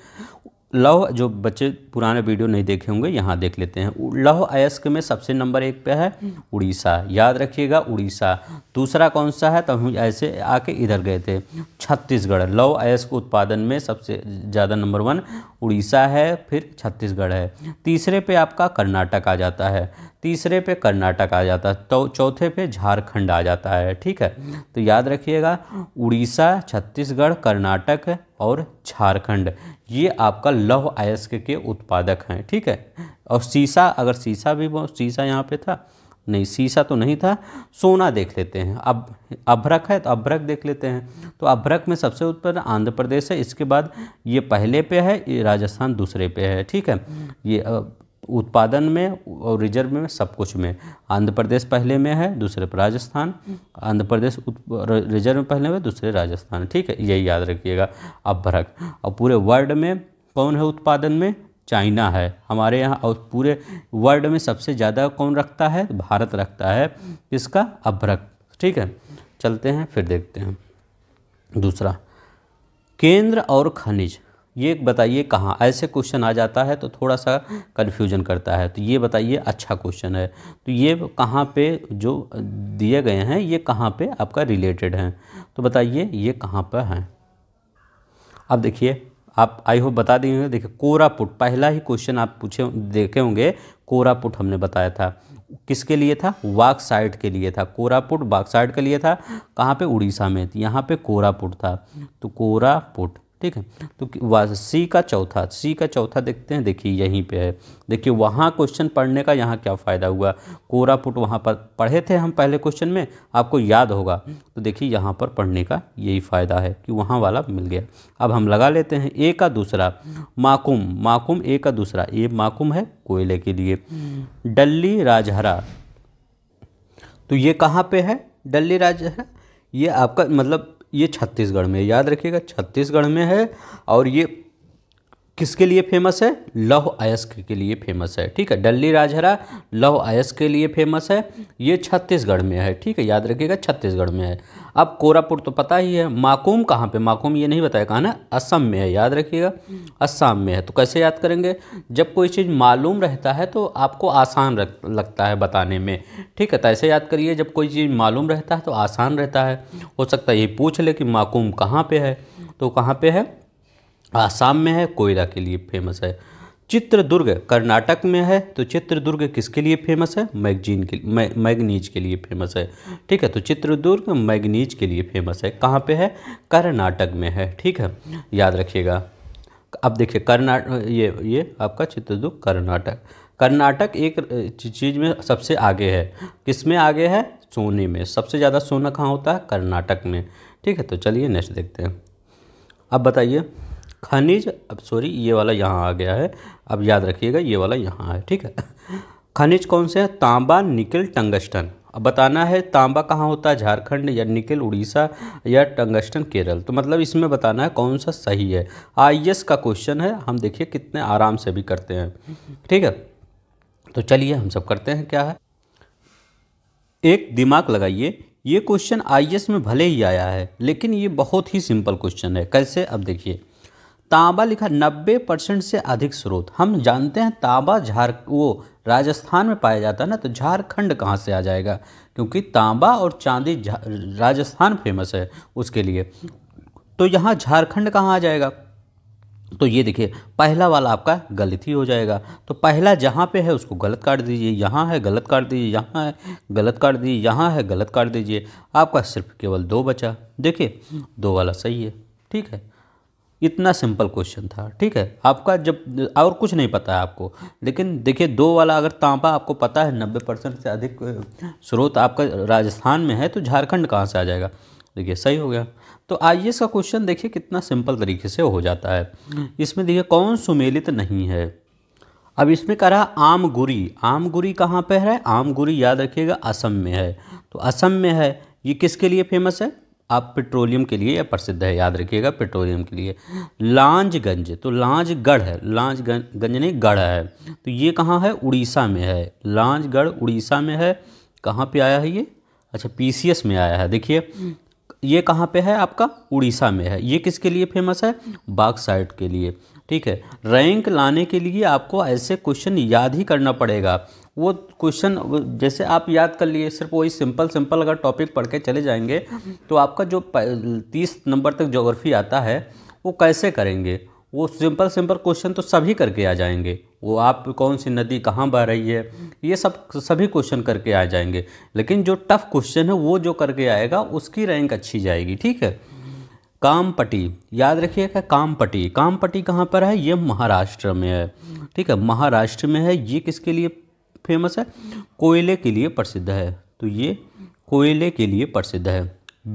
लव जो बच्चे पुराने वीडियो नहीं देखे होंगे यहाँ देख लेते हैं लव अयस्क में सबसे नंबर एक पे है उड़ीसा याद रखिएगा उड़ीसा दूसरा कौन सा है तब तो हम ऐसे आके इधर गए थे छत्तीसगढ़ लव अयस्क उत्पादन में सबसे ज़्यादा नंबर वन उड़ीसा है फिर छत्तीसगढ़ है तीसरे पे आपका कर्नाटक आ जाता है तीसरे पे कर्नाटक आ जाता है तो चौथे पे झारखंड आ जाता है ठीक है तो याद रखिएगा उड़ीसा छत्तीसगढ़ कर्नाटक और झारखंड ये आपका लौह अयस्क के उत्पादक हैं ठीक है और सीसा अगर सीसा भी सीसा यहाँ पे था नहीं सीसा तो नहीं था सोना देख लेते हैं अब अभ्रक है तो अभ्रक देख लेते हैं तो अभ्रक में सबसे ऊपर आंध्र प्रदेश है इसके बाद ये पहले पे है ये राजस्थान दूसरे पे है ठीक है ये उत्पादन में और रिजर्व में सब कुछ में आंध्र प्रदेश पहले में है दूसरे पर राजस्थान आंध्र प्रदेश रिजर्व में पहले में दूसरे राजस्थान ठीक है यही याद रखिएगा अब भरक और पूरे वर्ल्ड में कौन है उत्पादन में चाइना है हमारे यहाँ और पूरे वर्ल्ड में सबसे ज़्यादा कौन रखता है भारत रखता है इसका अभ्रक ठीक है चलते हैं फिर देखते हैं दूसरा केंद्र और खनिज ये बताइए कहाँ ऐसे क्वेश्चन आ जाता है तो थोड़ा सा कन्फ्यूजन करता है तो ये बताइए अच्छा क्वेश्चन है तो ये कहाँ पे जो दिए गए हैं ये कहाँ पे आपका रिलेटेड हैं तो बताइए ये कहाँ पर हैं अब देखिए आप आई होप बता देंगे देखिए कोरापुट पहला ही क्वेश्चन आप पूछे देखे होंगे कोरापुट हमने बताया था किसके लिए था वाक साइड के लिए था कोरापुट वाक साइड के लिए था कहाँ पे उड़ीसा में तो यहाँ पे कोरापुट था तो कोरापुट ठीक है तो सी का चौथा सी का चौथा देखते हैं देखिए यहीं पे है देखिए वहाँ क्वेश्चन पढ़ने का यहाँ क्या फ़ायदा हुआ कोरापुट वहाँ पर पढ़े थे हम पहले क्वेश्चन में आपको याद होगा तो देखिए यहाँ पर पढ़ने का यही फ़ायदा है कि वहाँ वाला मिल गया अब हम लगा लेते हैं ए का दूसरा माकुम माकुम ए का दूसरा ए माकुम है कोयले के लिए डल्ली राजहरा तो ये कहाँ पर है डल्ली राजहरा ये आपका मतलब ये छत्तीसगढ़ में याद रखिएगा छत्तीसगढ़ में है और ये किसके लिए फेमस है लौह अयस्क के लिए फेमस है ठीक है डल्ली राजहरा लौह अयस्क के लिए फेमस है ये छत्तीसगढ़ में है ठीक है याद रखिएगा छत्तीसगढ़ में है अब कोरापुर तो पता ही है माकूम कहाँ पे माकूम ये नहीं बताया कहाँ ना असम में है याद रखिएगा असम में है तो कैसे याद करेंगे जब कोई चीज़ मालूम रहता है तो आपको आसान लगता है बताने में ठीक है तो ऐसे याद करिए जब कोई चीज़ मालूम रहता है तो आसान रहता है हो सकता है ये पूछ ले कि माकूम कहाँ पर है तो कहाँ पर है आसाम में है कोयला के लिए फेमस है चित्रदुर्ग कर्नाटक में है तो चित्रदुर्ग किसके लिए फेमस है मैगजीन के मै, मैगनीज के लिए फेमस है ठीक है तो चित्रदुर्ग मैगनीज के लिए फेमस है कहाँ पे है कर्नाटक में है ठीक है याद रखिएगा अब देखिए कर्नाटक ये ये आपका चित्रदुर्ग कर्नाटक कर्नाटक एक चीज़ में सबसे आगे है किस में आगे है सोने में सबसे ज़्यादा सोना कहाँ होता है कर्नाटक में ठीक है तो चलिए नेक्स्ट देखते हैं अब बताइए खनिज अब सॉरी ये वाला यहाँ आ गया है अब याद रखिएगा ये वाला यहाँ है ठीक है खनिज कौन से है तांबा निकल टंगस्टन अब बताना है तांबा कहाँ होता है झारखंड या निकल उड़ीसा या टंगस्टन केरल तो मतलब इसमें बताना है कौन सा सही है आई का क्वेश्चन है हम देखिए कितने आराम से भी करते हैं ठीक है तो चलिए हम सब करते हैं क्या है एक दिमाग लगाइए ये क्वेश्चन आई e में भले ही आया है लेकिन ये बहुत ही सिंपल क्वेश्चन है कैसे अब देखिए तांबा लिखा 90 परसेंट से अधिक स्रोत हम जानते हैं तांबा झार वो राजस्थान में पाया जाता है ना तो झारखंड कहाँ से आ जाएगा क्योंकि तांबा और चांदी राजस्थान फेमस है उसके लिए तो यहाँ झारखंड कहाँ आ जाएगा तो ये देखिए पहला वाला आपका गलत ही हो जाएगा तो पहला जहाँ पे है उसको गलत काट दीजिए यहाँ है गलत काट दीजिए यहाँ है गलत काट दीजिए यहाँ है गलत काट दीजिए आपका सिर्फ केवल दो बचा देखिए दो वाला सही है ठीक है इतना सिंपल क्वेश्चन था ठीक है आपका जब और कुछ नहीं पता है आपको लेकिन देखिए दो वाला अगर तांबा आपको पता है नब्बे परसेंट से अधिक स्रोत आपका राजस्थान में है तो झारखंड कहाँ से आ जाएगा देखिए सही हो गया तो आइए इसका क्वेश्चन देखिए कितना सिंपल तरीके से हो जाता है इसमें देखिए कौन सुमेलित नहीं है अब इसमें कह रहा आम गुरी आम गुरी कहाँ पर है आम गुरी याद रखिएगा असम में है तो असम में है ये किसके लिए फेमस है आप पेट्रोलियम के लिए प्रसिद्ध है याद रखिएगा पेट्रोलियम के लिए लांजगंज तो लांजगढ़ है लांजगंज नहीं गढ़ है तो ये कहाँ है उड़ीसा में है लांजगढ़ उड़ीसा में है कहाँ पे आया है ये अच्छा पीसीएस में आया है देखिए ये कहाँ पे है आपका उड़ीसा में है ये किसके लिए फेमस है बागसाइट के लिए ठीक है रैंक लाने के लिए आपको ऐसे क्वेश्चन याद ही करना पड़ेगा वो क्वेश्चन जैसे आप याद कर लिए सिर्फ वही सिंपल सिंपल अगर टॉपिक पढ़ के चले जाएंगे तो आपका जो तीस नंबर तक जोग्राफ़ी आता है वो कैसे करेंगे वो सिंपल सिंपल क्वेश्चन तो सभी करके आ जाएंगे वो आप कौन सी नदी कहाँ बह रही है ये सब सभी क्वेश्चन करके आ जाएंगे लेकिन जो टफ क्वेश्चन है वो जो करके आएगा उसकी रैंक अच्छी जाएगी ठीक है कामपटी याद रखिएगा कामपटी कामपटी कहाँ पर है ये महाराष्ट्र में है ठीक है महाराष्ट्र में है ये किसके लिए फेमस है कोयले के लिए प्रसिद्ध है तो ये कोयले के लिए प्रसिद्ध है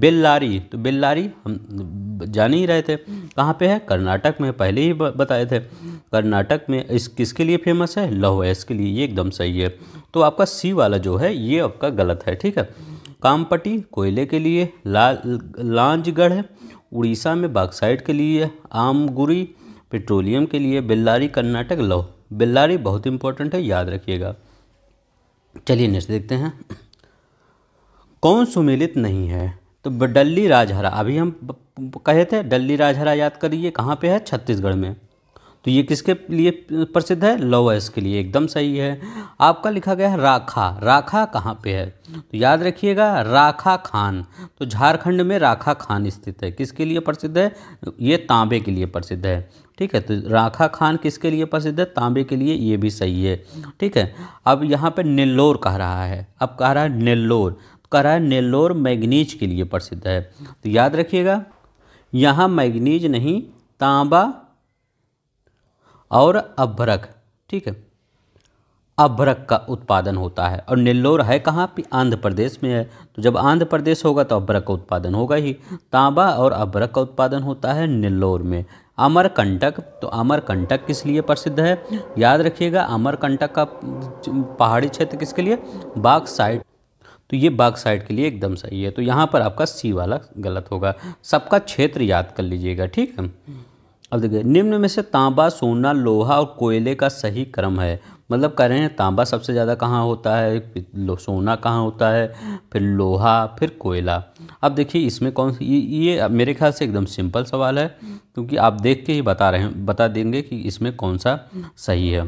बेल्लारी तो बेल्लारी हम जान ही रहे थे कहाँ पे है कर्नाटक में पहले ही बताए थे कर्नाटक में इस किसके लिए फेमस है लौह इसके लिए ये एकदम सही है तो आपका सी वाला जो है ये आपका गलत है ठीक है कामपटी कोयले के लिए लाल लांजगढ़ है उड़ीसा में बागसाइड के लिए आमगुरी पेट्रोलियम के लिए बेल्लारी कर्नाटक लौह बेल्लारी बहुत इंपॉर्टेंट है याद रखिएगा चलिए नेक्स्ट देखते हैं कौन सुमेलित नहीं है तो डल्ली राजहरा अभी हम कहे थे डल्ली राजहरा याद करिए कहाँ पे है छत्तीसगढ़ में तो ये किसके लिए प्रसिद्ध है लोवर्स के लिए एकदम सही है आपका लिखा गया है राखा राखा कहाँ पे है तो याद रखिएगा राखा खान तो झारखंड में राखा खान स्थित है किसके लिए प्रसिद्ध है ये तांबे के लिए प्रसिद्ध है ठीक है तो राखा खान किसके लिए प्रसिद्ध है तांबे के लिए ये भी सही है ठीक है अब यहाँ पे नेल्लोर कह रहा है अब कह रहा है नेल्लोर तो कह रहा है नेल्लोर मैग्नीज के लिए प्रसिद्ध है तो याद रखिएगा यहाँ मैग्नीज नहीं तांबा और अभ्रक ठीक है अभ्रक का उत्पादन होता है और नेल्लोर है कहाँ पे आंध्र प्रदेश में है तो जब आंध्र प्रदेश होगा तो अभ्रक का उत्पादन होगा ही तांबा और अभ्रक का उत्पादन होता है नेल्लोर में अमरकंटक तो अमरकंटक किस लिए प्रसिद्ध है याद रखिएगा अमरकंटक का पहाड़ी क्षेत्र किसके लिए बाग साइड तो ये बाग साइड के लिए एकदम सही है तो यहाँ पर आपका सी वाला गलत होगा सबका क्षेत्र याद कर लीजिएगा ठीक है अब देखिए निम्न में से तांबा सोना लोहा और कोयले का सही क्रम है मतलब कह रहे हैं तांबा सबसे ज़्यादा कहाँ होता है सोना कहाँ होता है फिर लोहा फिर कोयला अब देखिए इसमें कौन सी ये मेरे ख्याल से एकदम सिंपल सवाल है क्योंकि आप देख के ही बता रहे हैं बता देंगे कि इसमें कौन सा सही है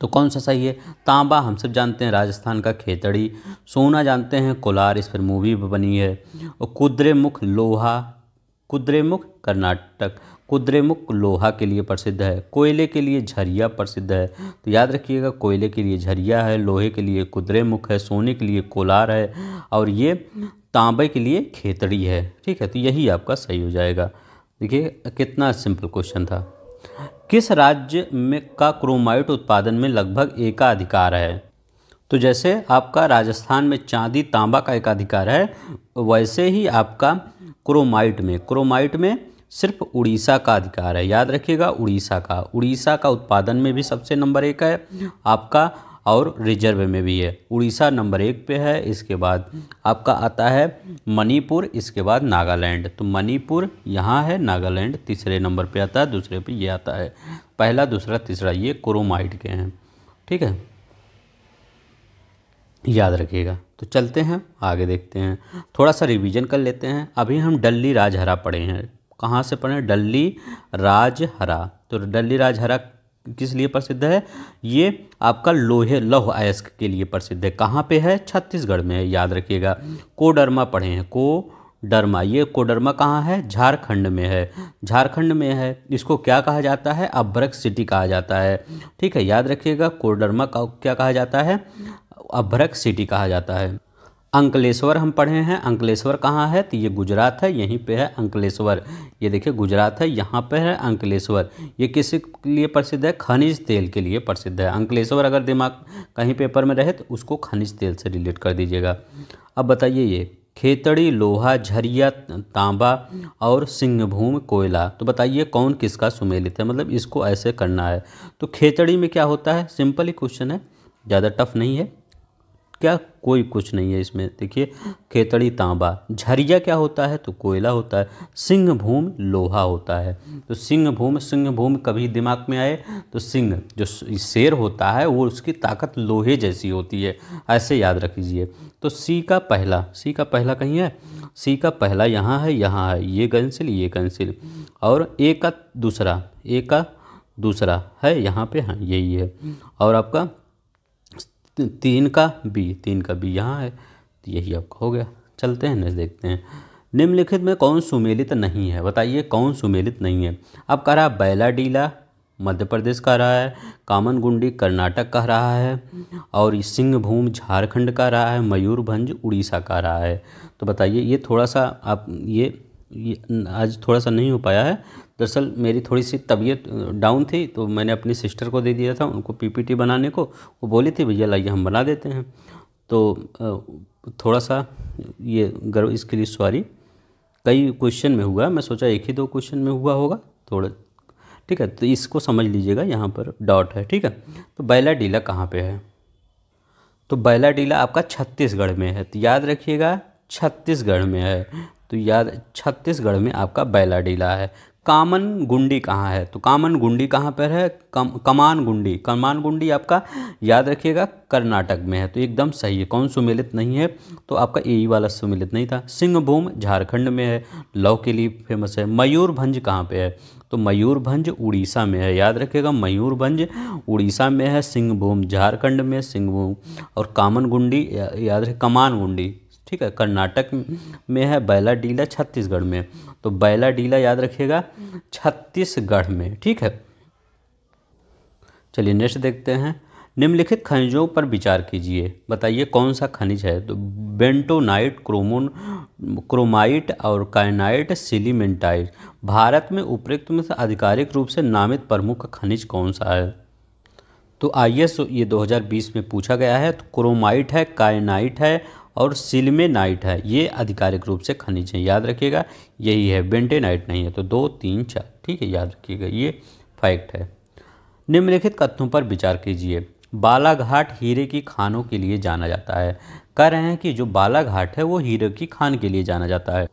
तो कौन सा सही है तांबा हम सब जानते हैं राजस्थान का खेतड़ी सोना जानते हैं कोलार इस पर मूवी बनी है और कुद्रेमुख लोहा कुद्रेमुख कर्नाटक कुद्रेमुख लोहा के लिए प्रसिद्ध है कोयले के लिए झरिया प्रसिद्ध है तो याद रखिएगा कोयले के लिए झरिया है लोहे के लिए कुद्रेमुख है सोने के लिए कोलार है और ये तांबे के लिए खेतड़ी है ठीक है तो यही आपका सही हो जाएगा देखिए कितना सिंपल क्वेश्चन था किस राज्य में का क्रोमाइट उत्पादन में लगभग एकाधिकार है तो जैसे आपका राजस्थान में चांदी तांबा का एकाधिकार है वैसे ही आपका क्रोमाइट में क्रोमाइट में सिर्फ उड़ीसा का अधिकार है याद रखिएगा उड़ीसा का उड़ीसा का उत्पादन में भी सबसे नंबर एक है आपका और रिजर्व में भी है उड़ीसा नंबर एक पे है इसके बाद आपका आता है मणिपुर इसके बाद नागालैंड तो मणिपुर यहाँ है नागालैंड तीसरे नंबर पे आता है दूसरे पे ये आता है पहला दूसरा तीसरा ये क्रोमाइट के हैं ठीक है याद रखिएगा तो चलते हैं आगे देखते हैं थोड़ा सा रिवीजन कर लेते हैं अभी हम डल्ली राजहरा पढ़े हैं कहाँ से पढ़ें डल्ली राजहरा तो डल्ली राजहरा किस लिए प्रसिद्ध है ये आपका लोहे लौह अयस्क के लिए प्रसिद्ध है कहाँ पे है छत्तीसगढ़ में है याद रखिएगा कोडरमा पढ़े हैं को डरमा ये कोडरमा कहाँ है झारखंड में है झारखंड में है इसको क्या कहा जाता है अभ्रक सिटी कहा जाता है ठीक है याद रखिएगा कोडरमा का क्या कहा जाता है अभ्रक सिटी कहा जाता है अंकलेश्वर हम पढ़े हैं अंकलेश्वर कहाँ है तो ये गुजरात है यहीं पे है अंकलेश्वर ये देखिए गुजरात है यहाँ पे है अंकलेश्वर ये किस लिए प्रसिद्ध है खनिज तेल के लिए प्रसिद्ध है अंकलेश्वर अगर दिमाग कहीं पेपर में रहे तो उसको खनिज तेल से रिलेट कर दीजिएगा अब बताइए ये खेतड़ी लोहा झरिया तांबा और सिंहभूम कोयला तो बताइए कौन किसका सुमेलित है मतलब इसको ऐसे करना है तो खेतड़ी में क्या होता है सिंपल ही क्वेश्चन है ज़्यादा टफ नहीं है क्या कोई कुछ नहीं है इसमें देखिए खेतड़ी तांबा झरिया क्या होता है तो कोयला होता है सिंह भूम लोहा होता है तो सिंह भूम सिंह भूम कभी दिमाग में आए तो सिंह जो शेर होता है वो उसकी ताकत लोहे जैसी होती है ऐसे याद रख लीजिए तो सी का पहला सी का पहला कहीं है सी का पहला यहाँ है यहाँ है ये कंसिल ये कंसिल और ए का दूसरा ए का दूसरा है यहाँ पे हाँ यही है और आपका तीन का बी तीन का बी यहाँ है तो यही आपका हो गया चलते हैं नेक्स्ट देखते हैं निम्नलिखित में कौन सुमेलित नहीं है बताइए कौन सुमेलित नहीं है अब कह रहा बैलाडीला मध्य प्रदेश का रहा है कामन गुंडी कर्नाटक का रहा है और सिंहभूम झारखंड का रहा है मयूरभंज उड़ीसा का रहा है तो बताइए ये थोड़ा सा आप ये, ये आज थोड़ा सा नहीं हो पाया है दरअसल मेरी थोड़ी सी तबीयत डाउन थी तो मैंने अपनी सिस्टर को दे दिया था उनको पीपीटी बनाने को वो बोली थी भैया लाइए हम बना देते हैं तो थोड़ा सा ये गर्व इसके लिए सॉरी कई क्वेश्चन में हुआ मैं सोचा एक ही दो क्वेश्चन में हुआ होगा थोड़ा ठीक है तो इसको समझ लीजिएगा यहाँ पर डॉट है ठीक है तो बैला डीला कहाँ पर है तो बैला डीला आपका छत्तीसगढ़ में है तो याद रखिएगा छत्तीसगढ़ में है तो याद छत्तीसगढ़ में आपका बैला डीला है कामन गुंडी कहाँ है तो कामन गुंडी कहाँ पर है कम कमान गुंडी कमान गुंडी आपका याद रखिएगा कर्नाटक में है तो एकदम सही है कौन सुमेलित नहीं है तो आपका ए वाला सुमेलित नहीं था सिंहभूम झारखंड में है लव के लिए फेमस है मयूरभंज कहाँ पे है तो मयूरभंज उड़ीसा में है याद रखिएगा मयूरभंज उड़ीसा में है सिंहभूम झारखंड में सिंहभूम और कामन गुंडी याद रखे कमान गुंडी ठीक है कर्नाटक में है बैला डीला छत्तीसगढ़ में तो बैला डीला याद रखिएगा छत्तीसगढ़ में ठीक है चलिए नेक्स्ट देखते हैं निम्नलिखित खनिजों पर विचार कीजिए बताइए कौन सा खनिज है तो बेंटोनाइट क्रोमोन क्रोमाइट और काइनाइट सिलीमेंटाइट भारत में उपयुक्त में से आधिकारिक रूप से नामित प्रमुख खनिज कौन सा है तो आइए ये 2020 में पूछा गया है तो क्रोमाइट है काइनाइट है और नाइट है ये आधिकारिक रूप से खनिज है याद रखिएगा यही है बेंटेनाइट नहीं है तो दो तीन चार ठीक है याद रखिएगा ये फैक्ट है निम्नलिखित कथनों पर विचार कीजिए बालाघाट हीरे की खानों के लिए जाना जाता है कह रहे हैं कि जो बालाघाट है वो हीरे की खान के लिए जाना जाता है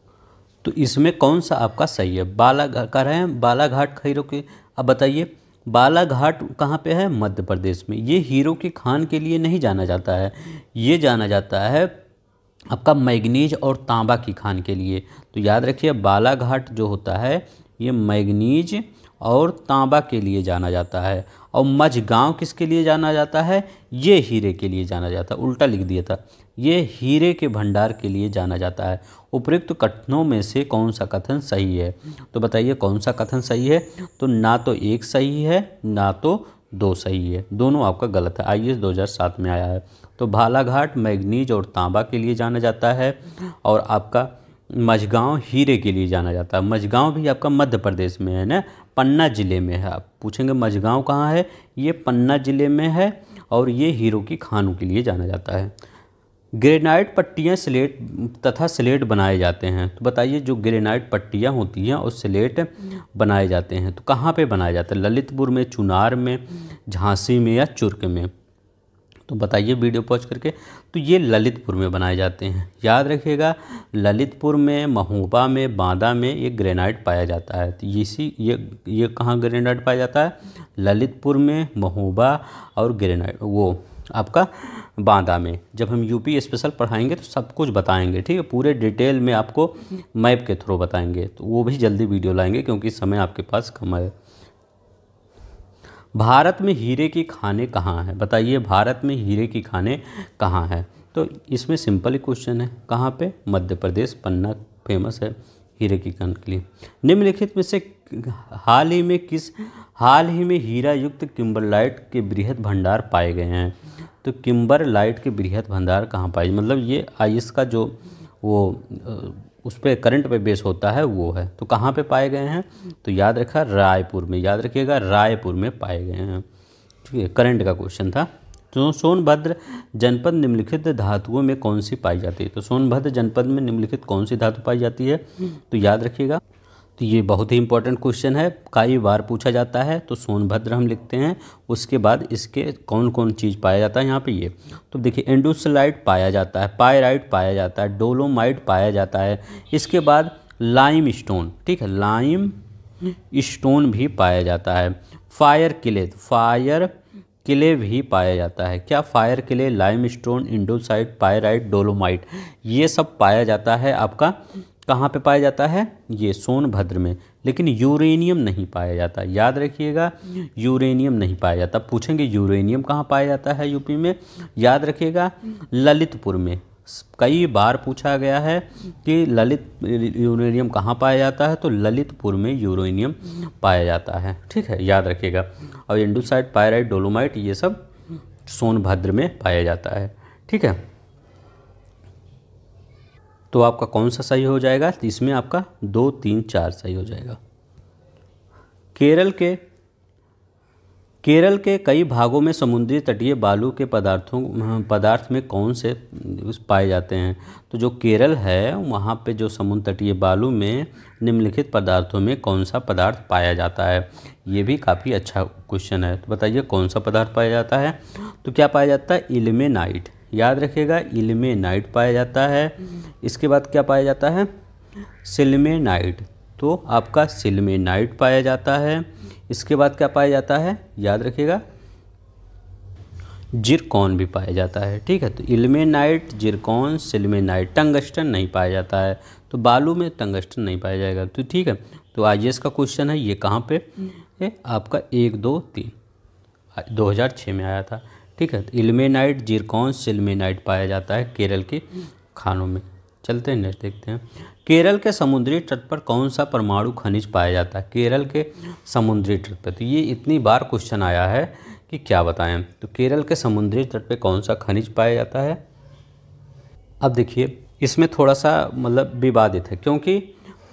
तो इसमें कौन सा आपका सही है बालाघाट कह रहे हैं बालाघाट हीरो के अब बताइए बालाघाट कहाँ पे है मध्य प्रदेश में ये हीरो की खान के लिए नहीं जाना जाता है ये जाना जाता है आपका मैग्नीज और तांबा की खान के लिए तो याद रखिए बालाघाट जो होता है ये मैग्नीज और तांबा के लिए जाना जाता है और गाँव किसके लिए जाना जाता है ये हीरे के लिए जाना जाता है उल्टा लिख दिया था ये हीरे के भंडार के लिए जाना जाता है उपयुक्त कथनों में से कौन सा कथन सही है तो बताइए कौन सा कथन सही है तो ना तो एक सही है ना तो दो सही है दोनों आपका गलत है आई सात में आया है तो भालाघाट मैगनीज और तांबा के लिए जाना जाता है और आपका मझगाँव हीरे के लिए जाना जाता है मझगाँव भी आपका मध्य प्रदेश में है ना पन्ना ज़िले में है आप पूछेंगे मझगाँव कहाँ है ये पन्ना ज़िले में है और ये हीरो की खानों के लिए जाना जाता है ग्रेनाइट पट्टियाँ स्लेट तथा स्लेट बनाए जाते हैं तो बताइए जो ग्रेनाइट पट्टियाँ होती हैं और स्लेट बनाए जाते हैं तो कहाँ पे बनाया जाता है ललितपुर में चुनार में झांसी में या चुर्क में तो बताइए वीडियो पॉज करके तो ये ललितपुर में बनाए जाते हैं याद रखिएगा ललितपुर में महोबा में बांदा में ये ग्रेनाइट पाया जाता है तो इसी ये ये कहाँ ग्रेनाइट पाया जाता है ललितपुर में महोबा और ग्रेनाइट वो आपका बांदा में जब हम यूपी स्पेशल पढ़ाएंगे तो सब कुछ बताएंगे ठीक है पूरे डिटेल में आपको मैप के थ्रू बताएंगे तो वो भी जल्दी वीडियो लाएंगे क्योंकि समय आपके पास कम है भारत में हीरे की खाने कहाँ हैं बताइए भारत में हीरे की खाने कहाँ हैं तो इसमें सिंपल ही क्वेश्चन है कहाँ पे मध्य प्रदेश पन्ना फेमस है हीरे की खान के लिए निम्नलिखित में से हाल ही में किस हाल ही में हीरा युक्त किम्बर लाइट के बृहद भंडार पाए गए हैं तो किम्बर लाइट के बृहद भंडार कहाँ पाए मतलब ये आइस का जो वो उस पर करंट पे बेस होता है वो है तो कहाँ पे पाए गए हैं तो याद रखा रायपुर में याद रखिएगा रायपुर में पाए गए हैं ठीक है करंट का क्वेश्चन था तो सोनभद्र जनपद निम्नलिखित धातुओं में कौन सी पाई जाती है तो सोनभद्र जनपद में निम्नलिखित कौन सी धातु पाई जाती है तो याद रखिएगा तो ये बहुत ही इंपॉर्टेंट क्वेश्चन है कई बार पूछा जाता है तो सोनभद्र हम लिखते हैं उसके बाद इसके कौन कौन चीज़ पाया जाता है यहाँ पे ये तो देखिए एंडोसलाइट पाया जाता है पायराइट पाया जाता है डोलोमाइट पाया जाता है इसके बाद लाइम स्टोन ठीक है लाइम स्टोन भी पाया जाता है फायर किले फायर किले भी पाया जाता है क्या फायर किले लाइम स्टोन इंडोसाइट पायराइट डोलोमाइट ये सब पाया जाता है आपका कहाँ पे पाया जाता है ये सोनभद्र में लेकिन यूरेनियम नहीं पाया जाता याद रखिएगा यूरेनियम नहीं पाया जाता पूछेंगे यूरेनियम कहाँ पाया जाता है यूपी में याद रखिएगा ललितपुर में कई बार पूछा गया है कि ललित यूरेनियम कहाँ पाया जाता है तो ललितपुर में यूरेनियम पाया जाता है ठीक है याद रखिएगा और इंडोसाइट पायराइट डोलोमाइट ये सब सोनभद्र में पाया जाता है ठीक है तो आपका कौन सा सही हो जाएगा इसमें आपका दो तीन चार सही हो जाएगा केरल के केरल के कई भागों में समुद्री तटीय बालू के पदार्थों हाँ, पदार्थ में कौन से पाए जाते हैं तो जो केरल है वहाँ पे जो समुद्र तटीय बालू में निम्नलिखित पदार्थों में कौन सा पदार्थ पाया जाता है ये भी काफ़ी अच्छा क्वेश्चन है तो बताइए कौन सा पदार्थ पाया जाता है तो क्या पाया जाता है इलमेनाइट याद रखिएगा नाइट पाया जाता है इसके बाद क्या पाया जाता है सिलमे नाइट तो आपका सिलमे नाइट पाया जाता है इसके बाद क्या पाया जाता है याद रखिएगा जिरकॉन भी पाया जाता है ठीक है तो नाइट जिरकॉन नाइट टंगस्टन नहीं पाया जाता है तो बालू में टंगस्टन नहीं पाया जाएगा तो ठीक है तो आई का क्वेश्चन है ये कहाँ पे आपका एक दो तीन दो में आया था ठीक है इलमेनाइट जिरकॉन सिलमेनाइट पाया जाता है केरल के खानों में चलते हैं नेक्स्ट देखते हैं केरल के समुद्री तट पर कौन सा परमाणु खनिज पाया जाता है केरल के समुद्री तट पर तो ये इतनी बार क्वेश्चन आया है कि क्या बताएं तो केरल के समुद्री तट पर कौन सा खनिज पाया जाता है अब देखिए इसमें थोड़ा सा मतलब विवादित है क्योंकि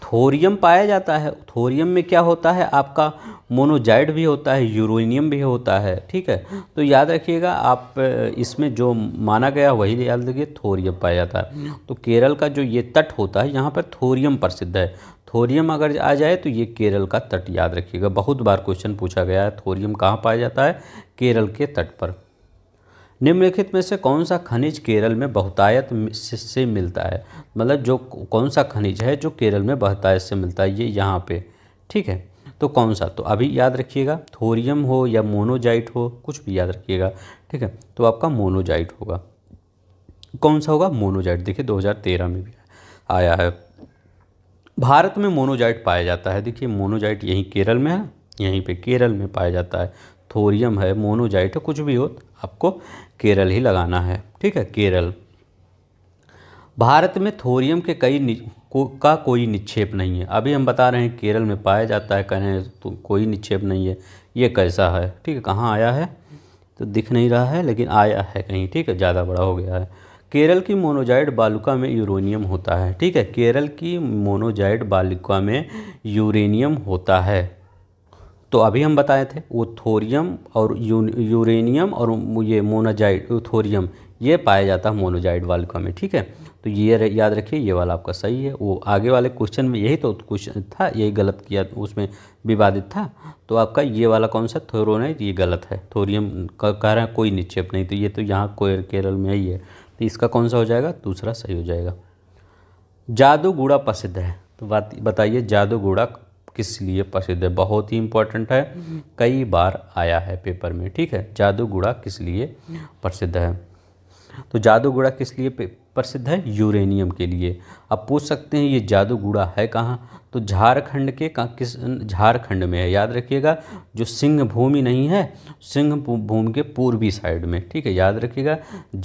थोरियम पाया जाता है थोरियम में क्या होता है आपका मोनोजाइड भी होता है यूरेनियम भी होता है ठीक है तो याद रखिएगा आप इसमें जो माना गया वही याद रखिए थोरियम पाया जाता है तो केरल का जो ये तट होता है यहाँ पर थोरियम प्रसिद्ध है थोरियम अगर आ जाए तो ये केरल का तट याद रखिएगा बहुत बार क्वेश्चन पूछा गया है थोरियम कहाँ पाया जाता है केरल के तट पर निम्नलिखित में से कौन सा खनिज केरल में बहुतायत से मिलता है मतलब जो कौन सा खनिज है जो केरल में बहुतायत से मिलता है ये यहाँ पे ठीक है तो कौन सा तो अभी याद रखिएगा थोरियम हो या मोनोजाइट हो कुछ भी याद रखिएगा ठीक है तो आपका मोनोजाइट होगा कौन सा होगा मोनोजाइट देखिए 2013 में भी आया है भारत में मोनोजाइट पाया जाता है देखिए मोनोजाइट यहीं केरल में है यहीं पे केरल में पाया जाता है थोरियम है मोनोजाइट है कुछ भी हो आपको केरल ही लगाना है ठीक है केरल भारत में थोरियम के कई को का कोई निक्षेप नहीं है अभी हम बता रहे हैं केरल में पाया जाता है कहें तो कोई निक्षेप नहीं है ये कैसा है ठीक है कहाँ आया है तो दिख नहीं रहा है लेकिन आया है कहीं ठीक है ज़्यादा बड़ा हो गया है केरल की मोनोजाइड बालुका में यूरेनियम होता है ठीक है केरल की मोनोजाइड बालुका में यूरेनियम होता है तो अभी हम बताए थे वो थोरियम और यूरेनियम और ये मोनोजाइड थोरियम ये पाया जाता है मोनोजाइड बालुका में ठीक है तो ये याद रखिए ये वाला आपका सही है वो आगे वाले क्वेश्चन में यही तो क्वेश्चन था यही गलत किया उसमें विवादित था तो आपका ये वाला कौन सा थोरोनाइट ये गलत है थोरियम का कह रहा है कोई निक्षेप नहीं तो ये तो यहाँ कोयर केरल में ही है तो इसका कौन सा हो जाएगा दूसरा सही हो जाएगा जादू गुड़ा प्रसिद्ध है तो बात बताइए जादू गुड़ा किस लिए प्रसिद्ध है बहुत ही इंपॉर्टेंट है कई बार आया है पेपर में ठीक है गुड़ा किस लिए प्रसिद्ध है तो गुड़ा किस लिए प्रसिद्ध है यूरेनियम के लिए अब पूछ सकते हैं ये गुड़ा है कहाँ तो झारखंड के का किस झारखंड में है याद रखिएगा जो सिंह भूमि नहीं है सिंह भूमि के पूर्वी साइड में ठीक है याद रखिएगा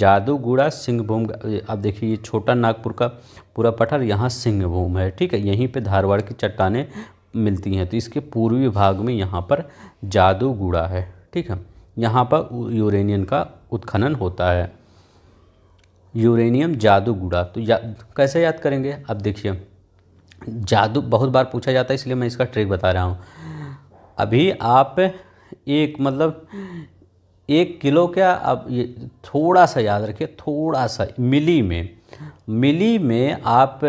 जादूगुड़ा सिंह भूम आप देखिए ये छोटा नागपुर का पूरा पठार यहाँ सिंह भूम है ठीक है यहीं पर धारवाड़ की चट्टाने मिलती हैं तो इसके पूर्वी भाग में यहाँ पर जादूगुड़ा है ठीक है यहाँ पर यूरेनियन का उत्खनन होता है यूरेनियम जादू गुड़ा तो या कैसे याद करेंगे अब देखिए जादू बहुत बार पूछा जाता है इसलिए मैं इसका ट्रिक बता रहा हूँ अभी आप एक मतलब एक किलो क्या अब ये थोड़ा सा याद रखिए थोड़ा सा मिली में मिली में आप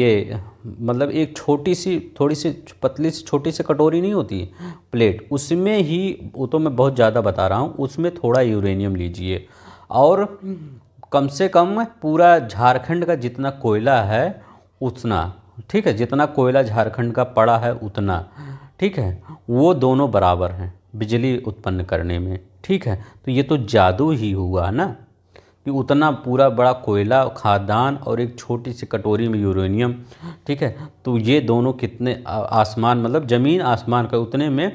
ये मतलब एक छोटी सी थोड़ी सी पतली सी छोटी सी कटोरी नहीं होती प्लेट उसमें ही वो तो मैं बहुत ज़्यादा बता रहा हूँ उसमें थोड़ा यूरेनियम लीजिए और कम से कम पूरा झारखंड का जितना कोयला है उतना ठीक है जितना कोयला झारखंड का पड़ा है उतना ठीक है वो दोनों बराबर हैं बिजली उत्पन्न करने में ठीक है तो ये तो जादू ही हुआ ना कि उतना पूरा बड़ा कोयला खादान और एक छोटी सी कटोरी में यूरेनियम ठीक है तो ये दोनों कितने आसमान मतलब ज़मीन आसमान का उतने में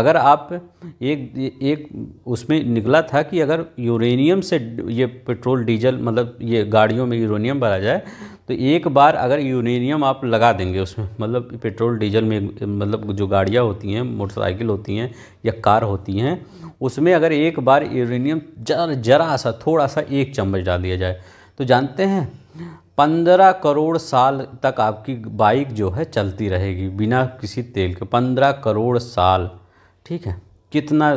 अगर आप एक एक उसमें निकला था कि अगर यूरेनियम से ये पेट्रोल डीजल मतलब ये गाड़ियों में यूरेनियम भरा जाए तो एक बार अगर यूरेनियम आप लगा देंगे उसमें मतलब पेट्रोल डीजल में मतलब जो गाड़ियाँ होती हैं मोटरसाइकिल होती हैं या कार होती हैं उसमें अगर एक बार यूरेनियम जरा जरा सा थोड़ा सा एक चम्मच डाल दिया जाए तो जानते हैं पंद्रह करोड़ साल तक आपकी बाइक जो है चलती रहेगी बिना किसी तेल के पंद्रह करोड़ साल ठीक है कितना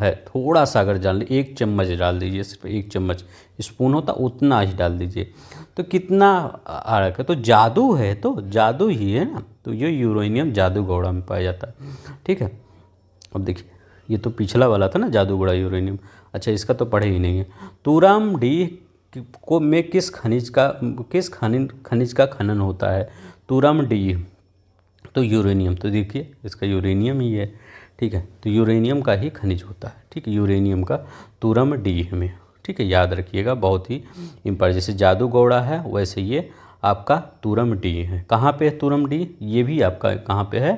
है थोड़ा सा अगर जान एक चम्मच डाल दीजिए सिर्फ एक चम्मच स्पून होता उतना ही डाल दीजिए तो कितना आ रखा तो जादू है तो जादू ही है ना तो ये यूरोनियम जादू घोड़ा में पाया जाता है ठीक है अब देखिए ये तो पिछला वाला था ना जादू घोड़ा यूरेनियम अच्छा इसका तो पढ़े ही नहीं है तुराम डी को में किस खनिज का किस खनिज खनिज का खनन होता है तुरम डी तो यूरेनियम तो देखिए इसका यूरेनियम ही है ठीक है तो यूरेनियम का ही खनिज होता है ठीक है यूरेनियम का तुरम डी में ठीक है याद रखिएगा बहुत ही इम्पर जैसे जादू गौड़ा है वैसे ये आपका तुरम डी है कहाँ पे है तुरम डी ये भी आपका कहाँ पे है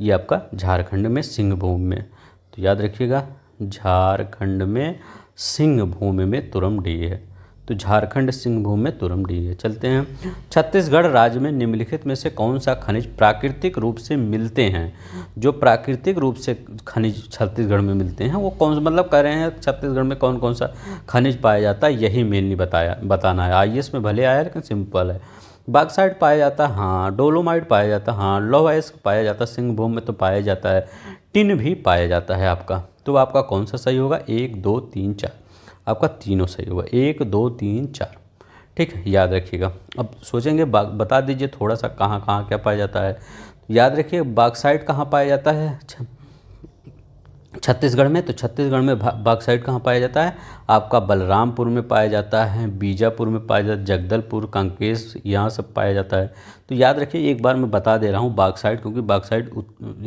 ये आपका झारखंड में सिंहभूम में तो याद रखिएगा झारखंड में सिंहभूम में तुरम डी है तो झारखंड सिंहभूम में तुरमडीह है चलते हैं छत्तीसगढ़ राज्य में निम्नलिखित में से कौन सा खनिज प्राकृतिक रूप से मिलते हैं जो प्राकृतिक रूप से खनिज छत्तीसगढ़ में मिलते हैं वो कौन सा मतलब कह रहे हैं छत्तीसगढ़ में कौन कौन सा खनिज पाया जाता है यही मेनली बताया बताना है आई में भले आया लेकिन सिंपल है बागसाइड पाया जाता है हाँ डोलोमाइट पाया जाता है हाँ लोवाइस पाया जाता है सिंहभूम में तो पाया जाता है टिन भी पाया जाता है आपका तो आपका कौन सा सही होगा एक दो तीन चार आपका तीनों सही होगा एक दो तीन चार ठीक है याद रखिएगा अब सोचेंगे बता दीजिए थोड़ा सा कहाँ कहाँ क्या पाया जाता है याद रखिए बागसाइड कहाँ पाया जाता है छत्तीसगढ़ में तो छत्तीसगढ़ में बागसाइड कहाँ पाया जाता है आपका बलरामपुर में पाया जाता है बीजापुर में पाया जाता है जगदलपुर कांकेश यहाँ सब पाया जाता है तो याद रखिए एक बार मैं बता दे रहा हूँ बागसाइड क्योंकि बागसाइड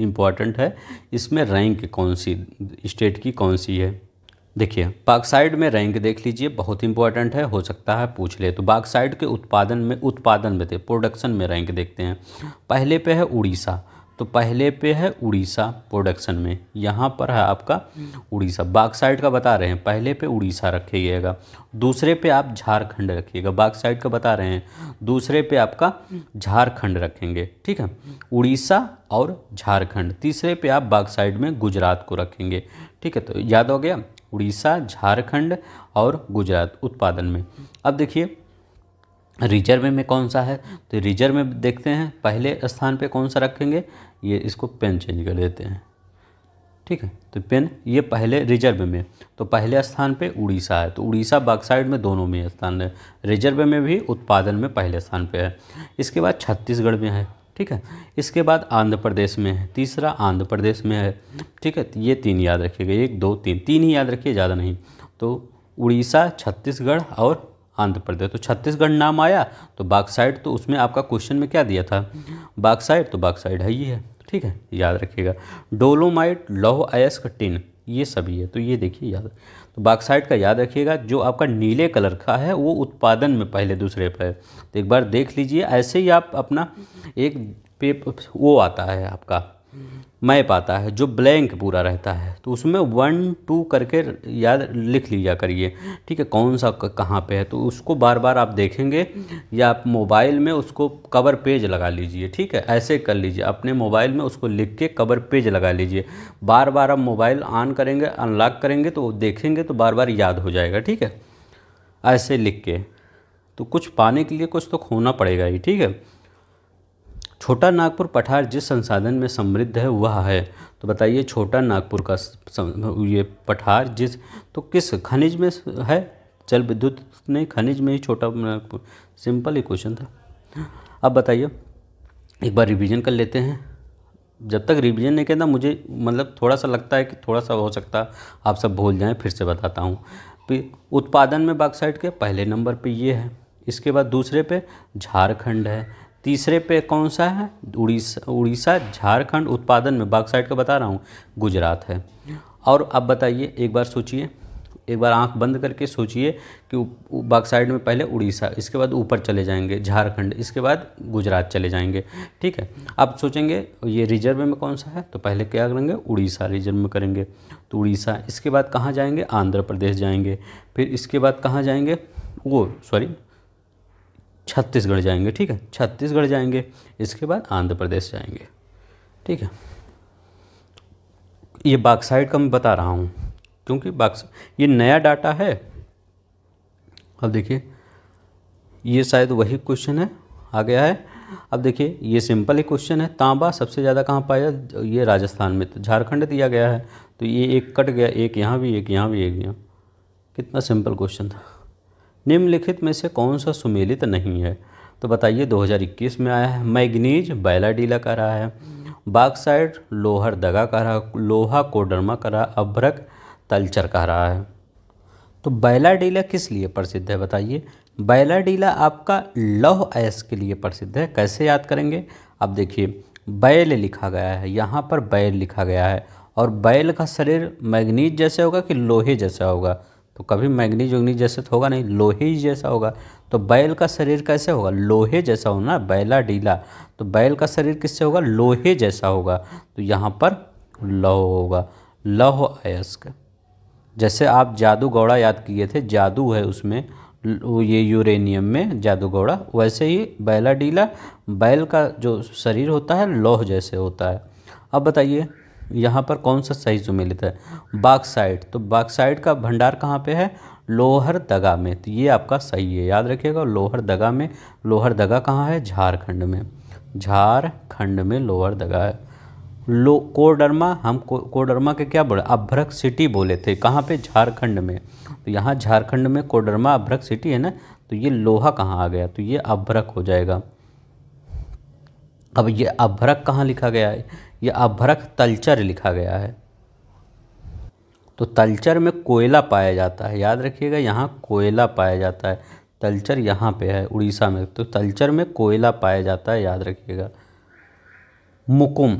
इम्पॉर्टेंट है इसमें रैंक कौन सी स्टेट की कौन सी है देखिए बागसाइड में रैंक देख लीजिए बहुत इंपॉर्टेंट है हो सकता है पूछ ले तो बागसाइड के उत्पादन में उत्पादन में थे प्रोडक्शन में रैंक देखते हैं पहले पे है उड़ीसा तो पहले पे है उड़ीसा प्रोडक्शन में यहाँ पर है आपका उड़ीसा बागसाइड का बता रहे हैं पहले पे उड़ीसा रखिएगा दूसरे पे आप झारखंड रखिएगा बागसाइड का बता रहे हैं दूसरे पे आपका झारखंड रखेंगे ठीक है उड़ीसा और झारखंड तीसरे पे आप बागसाइड में गुजरात को रखेंगे ठीक है तो याद हो गया उड़ीसा झारखंड और गुजरात उत्पादन में अब देखिए रिजर्व में कौन सा है तो रिजर्व में देखते हैं पहले स्थान पे कौन सा रखेंगे ये इसको पेन चेंज कर देते हैं ठीक है तो पेन ये पहले रिजर्व में तो पहले स्थान पे उड़ीसा है तो उड़ीसा बागसाइड में दोनों में स्थान है रिजर्व में भी उत्पादन में पहले स्थान पे है इसके बाद छत्तीसगढ़ में है ठीक है इसके बाद आंध्र प्रदेश में है तीसरा आंध्र प्रदेश में है ठीक है ये तीन याद रखिएगा एक दो तीन तीन ही याद रखिए ज़्यादा नहीं तो उड़ीसा छत्तीसगढ़ और आंध्र प्रदेश तो छत्तीसगढ़ नाम आया तो बागसाइड तो उसमें आपका क्वेश्चन में क्या दिया था बागसाइड तो बागसाइड है ही है ठीक है याद रखिएगा डोलोमाइट लौह अयस्क टिन ये सभी है तो ये देखिए याद तो बाक्साइड का याद रखिएगा जो आपका नीले कलर का है वो उत्पादन में पहले दूसरे पर तो एक बार देख लीजिए ऐसे ही आप अपना एक पेप वो आता है आपका मैप आता है जो ब्लैंक पूरा रहता है तो उसमें वन टू करके याद लिख लिया करिए ठीक है कौन सा कहाँ पे है तो उसको बार बार आप देखेंगे या आप मोबाइल में उसको कवर पेज लगा लीजिए ठीक है ऐसे कर लीजिए अपने मोबाइल में उसको लिख के कवर पेज लगा लीजिए बार बार आप मोबाइल ऑन करेंगे अनलॉक करेंगे तो देखेंगे तो बार बार याद हो जाएगा ठीक है ऐसे लिख के तो कुछ पाने के लिए कुछ तो खोना पड़ेगा ही ठीक है छोटा नागपुर पठार जिस संसाधन में समृद्ध है वह है तो बताइए छोटा नागपुर का ये पठार जिस तो किस खनिज में है जल विद्युत नहीं खनिज में ही छोटा नागपुर सिंपल ही क्वेश्चन था अब बताइए एक बार रिवीजन कर लेते हैं जब तक रिवीजन नहीं कहता मुझे मतलब थोड़ा सा लगता है कि थोड़ा सा हो सकता आप सब भूल जाएँ फिर से बताता हूँ उत्पादन में बाक्साइड के पहले नंबर पर ये है इसके बाद दूसरे पे झारखंड है तीसरे पे कौन सा है उड़ीसा उड़ीसा झारखंड उत्पादन में बागसाइड का बता रहा हूँ गुजरात है और अब बताइए एक बार सोचिए एक बार आंख बंद करके सोचिए कि बाग साइड में पहले उड़ीसा इसके बाद ऊपर चले जाएंगे झारखंड इसके बाद गुजरात चले जाएंगे ठीक है आप सोचेंगे ये रिजर्व में कौन सा है तो पहले क्या करेंगे उड़ीसा रिजर्व में करेंगे तो उड़ीसा इसके बाद कहाँ जाएंगे आंध्र प्रदेश जाएंगे फिर इसके बाद कहाँ जाएंगे वो सॉरी छत्तीसगढ़ जाएंगे ठीक है छत्तीसगढ़ जाएंगे इसके बाद आंध्र प्रदेश जाएंगे ठीक है ये बाक्साइड का मैं बता रहा हूँ क्योंकि बाक्स ये नया डाटा है अब देखिए ये शायद वही क्वेश्चन है आ गया है अब देखिए ये सिंपल ही क्वेश्चन है तांबा सबसे ज़्यादा कहाँ पाया ये राजस्थान में तो झारखंड दिया गया है तो ये एक कट गया एक यहाँ भी एक यहाँ भी एक यहाँ कितना सिंपल क्वेश्चन था निम्नलिखित में से कौन सा सुमेलित नहीं है तो बताइए 2021 में आया है मैग्नीज बैलाडीला का रहा है बागसाइड लोहर दगा का रहा लोहा कोडरमा का रहा अभ्रक तलचर का रहा है तो बैलाडीला किस लिए प्रसिद्ध है बताइए बैलाडीला आपका लौह अयस के लिए प्रसिद्ध है कैसे याद करेंगे अब देखिए बैल लिखा गया है यहाँ पर बैल लिखा गया है और बैल का शरीर मैग्नीज जैसे होगा कि लोहे जैसा होगा तो कभी मैग्नीज उग्नीज जैसे तो होगा नहीं लोहे जैसा होगा तो बैल का शरीर कैसे होगा लोहे जैसा हो ना बैला डीला तो बैल का शरीर किससे होगा लोहे जैसा होगा तो यहाँ पर लौ होगा लौह अयस्क जैसे आप जादू गौड़ा याद किए थे जादू है उसमें ये यूरेनियम में जादू गौड़ा वैसे ही बैला डीला बैल का जो शरीर होता है लौह जैसे होता है अब बताइए यहाँ पर कौन सा सही जो है बाक्साइड तो बाक्साइड का भंडार कहाँ पे है लोहर दगा में तो ये आपका सही है याद रखिएगा लोहर दगा में लोहर दगा कहाँ है झारखंड में झारखंड में लोहर दगा है लो कोडरमा हम को, कोडरमा के क्या बोले अभ्रक सिटी बोले थे कहाँ पे झारखंड में तो यहाँ झारखंड में कोडरमा अभ्रक सिटी है ना तो ये लोहा कहाँ आ गया तो ये अभ्रक हो जाएगा अब ये अभ्रक कहाँ लिखा गया है या अभ्रक तलचर लिखा गया है तो तलचर में कोयला पाया जाता है याद रखिएगा यहाँ कोयला पाया जाता है तलचर यहाँ पे है उड़ीसा में तो तलचर में कोयला पाया जाता है याद रखिएगा मुकुम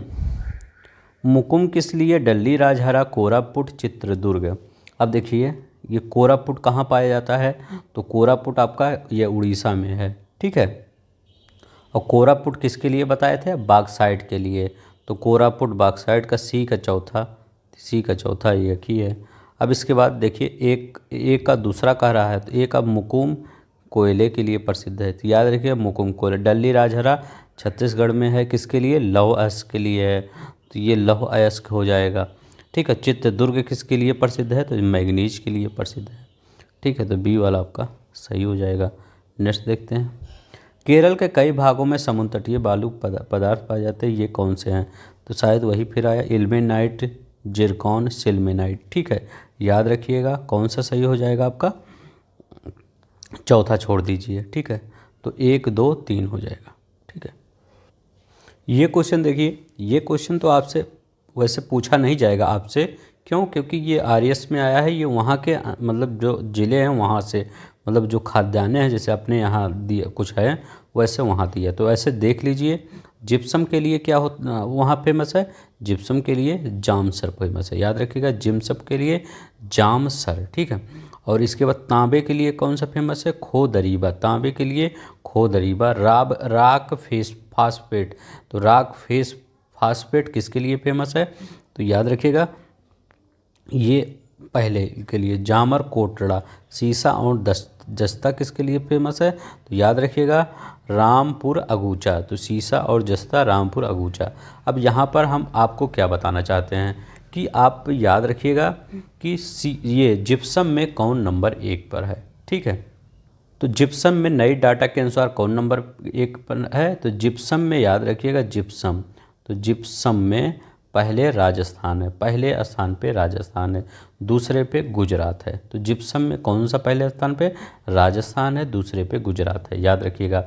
मुकुम किस लिए डल्ली राजहरा कोरापुट चित्रदुर्ग अब देखिए ये कोरापुट कहाँ पाया जाता है तो कोरापुट आपका ये उड़ीसा में है ठीक है और कोरापुट किसके लिए बताए थे बागसाइट के लिए तो कोरापुट बाक्साइड का सी का चौथा सी का चौथा एक ही है अब इसके बाद देखिए एक एक का दूसरा कह रहा है तो एक अब मुकुम कोयले के लिए प्रसिद्ध है तो याद रखिए मुकुम कोयले डल्ली राजहरा छत्तीसगढ़ में है किसके लिए लौह अयस्क के लिए है तो ये लौह अयस्क हो जाएगा ठीक है चित्रदुर्ग किसके लिए प्रसिद्ध है तो मैग्नीज के लिए प्रसिद्ध है ठीक है तो बी वाला आपका सही हो जाएगा नेक्स्ट देखते हैं केरल के कई भागों में समुद्र तटीय बालू पदार्थ पाए जाते हैं ये कौन से हैं तो शायद वही फिर आया इल्मेनाइट जिरकॉन सिल्मेनाइट ठीक है याद रखिएगा कौन सा सही हो जाएगा आपका चौथा छोड़ दीजिए ठीक है तो एक दो तीन हो जाएगा ठीक है ये क्वेश्चन देखिए ये क्वेश्चन तो आपसे वैसे पूछा नहीं जाएगा आपसे क्यों क्योंकि ये आर में आया है ये वहाँ के मतलब जो ज़िले हैं वहाँ से मतलब जो खाद्यान्न है जैसे अपने यहाँ दिया कुछ है वैसे वहाँ दिया तो ऐसे देख लीजिए जिप्सम के लिए क्या हो वहाँ फेमस है जिप्सम के लिए जाम सर फेमस है याद रखिएगा जिम्सम के लिए जाम सर ठीक है और इसके बाद तांबे के लिए कौन सा फेमस है खो दरीबा तांबे के लिए खो दरीबा राब राक फेस फास्फेट तो राक फेस फास्फेट किसके लिए फेमस है तो याद रखिएगा ये पहले के लिए जामर कोटड़ा सीसा और जस्ता किसके लिए फेमस है तो याद रखिएगा रामपुर अगूचा तो सीसा और जस्ता रामपुर अगूचा अब यहाँ पर हम आपको क्या बताना चाहते हैं कि आप याद रखिएगा कि ये जिप्सम में कौन नंबर एक पर है ठीक है तो जिप्सम में नई डाटा के अनुसार कौन नंबर एक पर है तो जिप्सम में याद रखिएगा जिप्सम तो जिप्सम में पहले राजस्थान है पहले स्थान पे राजस्थान है दूसरे पे गुजरात है तो जिप्सम में कौन सा पहले स्थान पे राजस्थान है दूसरे पे गुजरात है याद रखिएगा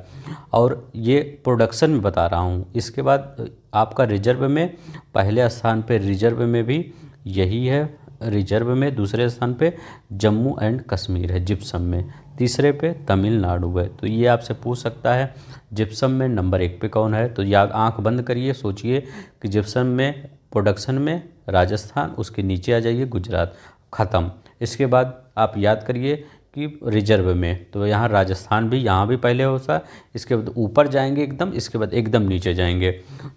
और ये प्रोडक्शन में बता रहा हूँ इसके बाद आपका रिजर्व में पहले स्थान पे रिजर्व में भी यही है रिजर्व में दूसरे स्थान पे जम्मू एंड कश्मीर है जिप्सम में तीसरे पे तमिलनाडु है तो ये आपसे पूछ सकता है जिप्सम में नंबर एक पे कौन है तो याद आंख बंद करिए सोचिए कि जिप्सम में प्रोडक्शन में राजस्थान उसके नीचे आ जाइए गुजरात ख़त्म इसके बाद आप याद करिए कि रिजर्व में तो यहाँ राजस्थान भी यहाँ भी पहले होता इसके बाद ऊपर जाएंगे एकदम इसके बाद एकदम नीचे जाएंगे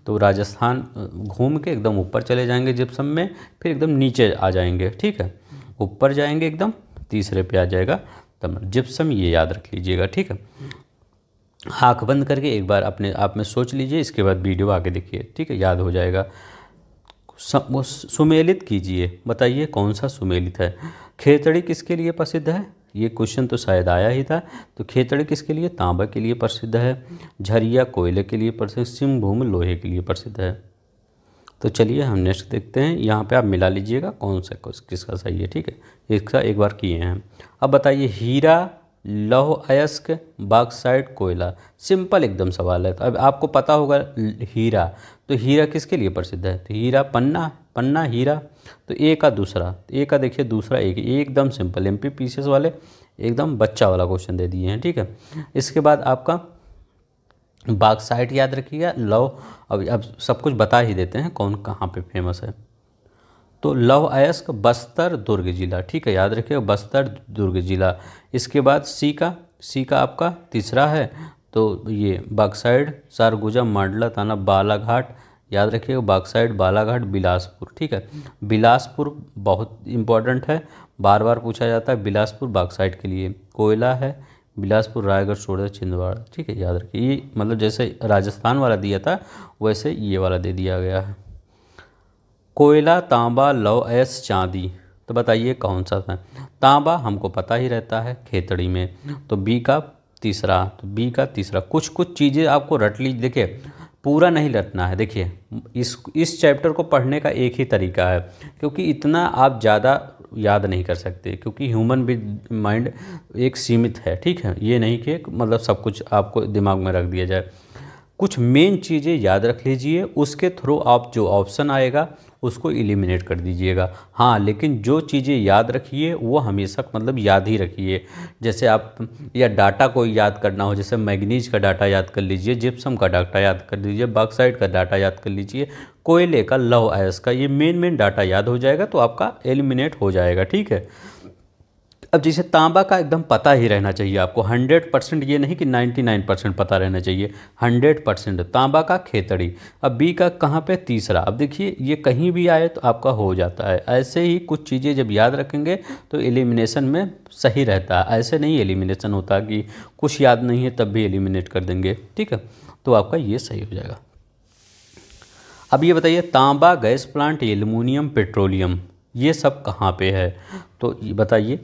तो राजस्थान घूम के एकदम ऊपर चले जाएंगे जिप्सम में फिर एकदम नीचे आ जाएंगे ठीक है ऊपर जाएंगे एकदम तीसरे पे आ जाएगा तब जिप्सम ये याद रख लीजिएगा ठीक है आँख बंद करके एक बार अपने आप में सोच लीजिए इसके बाद वीडियो आगे देखिए ठीक है याद हो जाएगा सुमेलित कीजिए बताइए कौन सा सुमेलित है खेतड़ी किसके लिए प्रसिद्ध है ये क्वेश्चन तो शायद आया ही था तो खेतड़ी किसके लिए तांबा के लिए प्रसिद्ध है झरिया कोयले के लिए प्रसिद्ध सिंहभूम लोहे के लिए प्रसिद्ध है तो चलिए हम नेक्स्ट देखते हैं यहाँ पे आप मिला लीजिएगा कौन सा किसका सही है ठीक है इसका एक बार किए हैं अब बताइए हीरा लौह अयस्क बाक्साइड कोयला सिंपल एकदम सवाल है तो अब आपको पता होगा हीरा तो हीरा किसके लिए प्रसिद्ध है तो हीरा पन्ना पन्ना हीरा तो ए का दूसरा तो ए का देखिए दूसरा एक एकदम सिंपल एम पी पीसीएस वाले एकदम बच्चा वाला क्वेश्चन दे दिए हैं ठीक है इसके बाद आपका बागसाइट याद रखिएगा लव अब अब सब कुछ बता ही देते हैं कौन कहाँ पे फेमस है तो लव अयस्क बस्तर दुर्ग जिला ठीक है याद रखिएगा बस्तर दुर्ग जिला इसके बाद सी का सी का आपका तीसरा है तो ये बागसाइड सारगुजा मांडला थाना बालाघाट याद रखिएगा बागसाइड बालाघाट बिलासपुर ठीक है बिलासपुर बहुत इंपॉर्टेंट है बार बार पूछा जाता है बिलासपुर बागसाइड के लिए कोयला है बिलासपुर रायगढ़ सोडा छिंदवाड़ा ठीक है याद रखिए ये मतलब जैसे राजस्थान वाला दिया था वैसे ये वाला दे दिया गया है कोयला तांबा लौ एस चांदी तो बताइए कौन सा था तांबा हमको पता ही रहता है खेतड़ी में तो बी का तीसरा तो बी का तीसरा कुछ कुछ चीज़ें आपको रट ली देखिए पूरा नहीं रटना है देखिए इस इस चैप्टर को पढ़ने का एक ही तरीका है क्योंकि इतना आप ज़्यादा याद नहीं कर सकते क्योंकि ह्यूमन भी माइंड एक सीमित है ठीक है ये नहीं कि मतलब सब कुछ आपको दिमाग में रख दिया जाए कुछ मेन चीज़ें याद रख लीजिए उसके थ्रू आप जो ऑप्शन आएगा उसको एलिमिनेट कर दीजिएगा हाँ लेकिन जो चीज़ें याद रखिए वो हमेशा मतलब याद ही रखिए जैसे आप या डाटा को याद करना हो जैसे मैगनीज का डाटा याद कर लीजिए जिप्सम का डाटा याद कर लीजिए बॉक्साइड का डाटा याद कर लीजिए कोयले का लव आयस का ये मेन मेन डाटा याद हो जाएगा तो आपका एलिमिनेट हो जाएगा ठीक है अब जैसे तांबा का एकदम पता ही रहना चाहिए आपको 100 परसेंट ये नहीं कि 99 परसेंट पता रहना चाहिए 100 परसेंट तांबा का खेतड़ी अब बी का कहाँ पे तीसरा अब देखिए ये कहीं भी आए तो आपका हो जाता है ऐसे ही कुछ चीज़ें जब याद रखेंगे तो एलिमिनेशन में सही रहता है ऐसे नहीं एलिमिनेशन होता कि कुछ याद नहीं है तब भी एलिमिनेट कर देंगे ठीक है तो आपका ये सही हो जाएगा अब ये बताइए तांबा गैस प्लांट एलुमिनियम पेट्रोलियम ये सब कहाँ पे है तो बताइए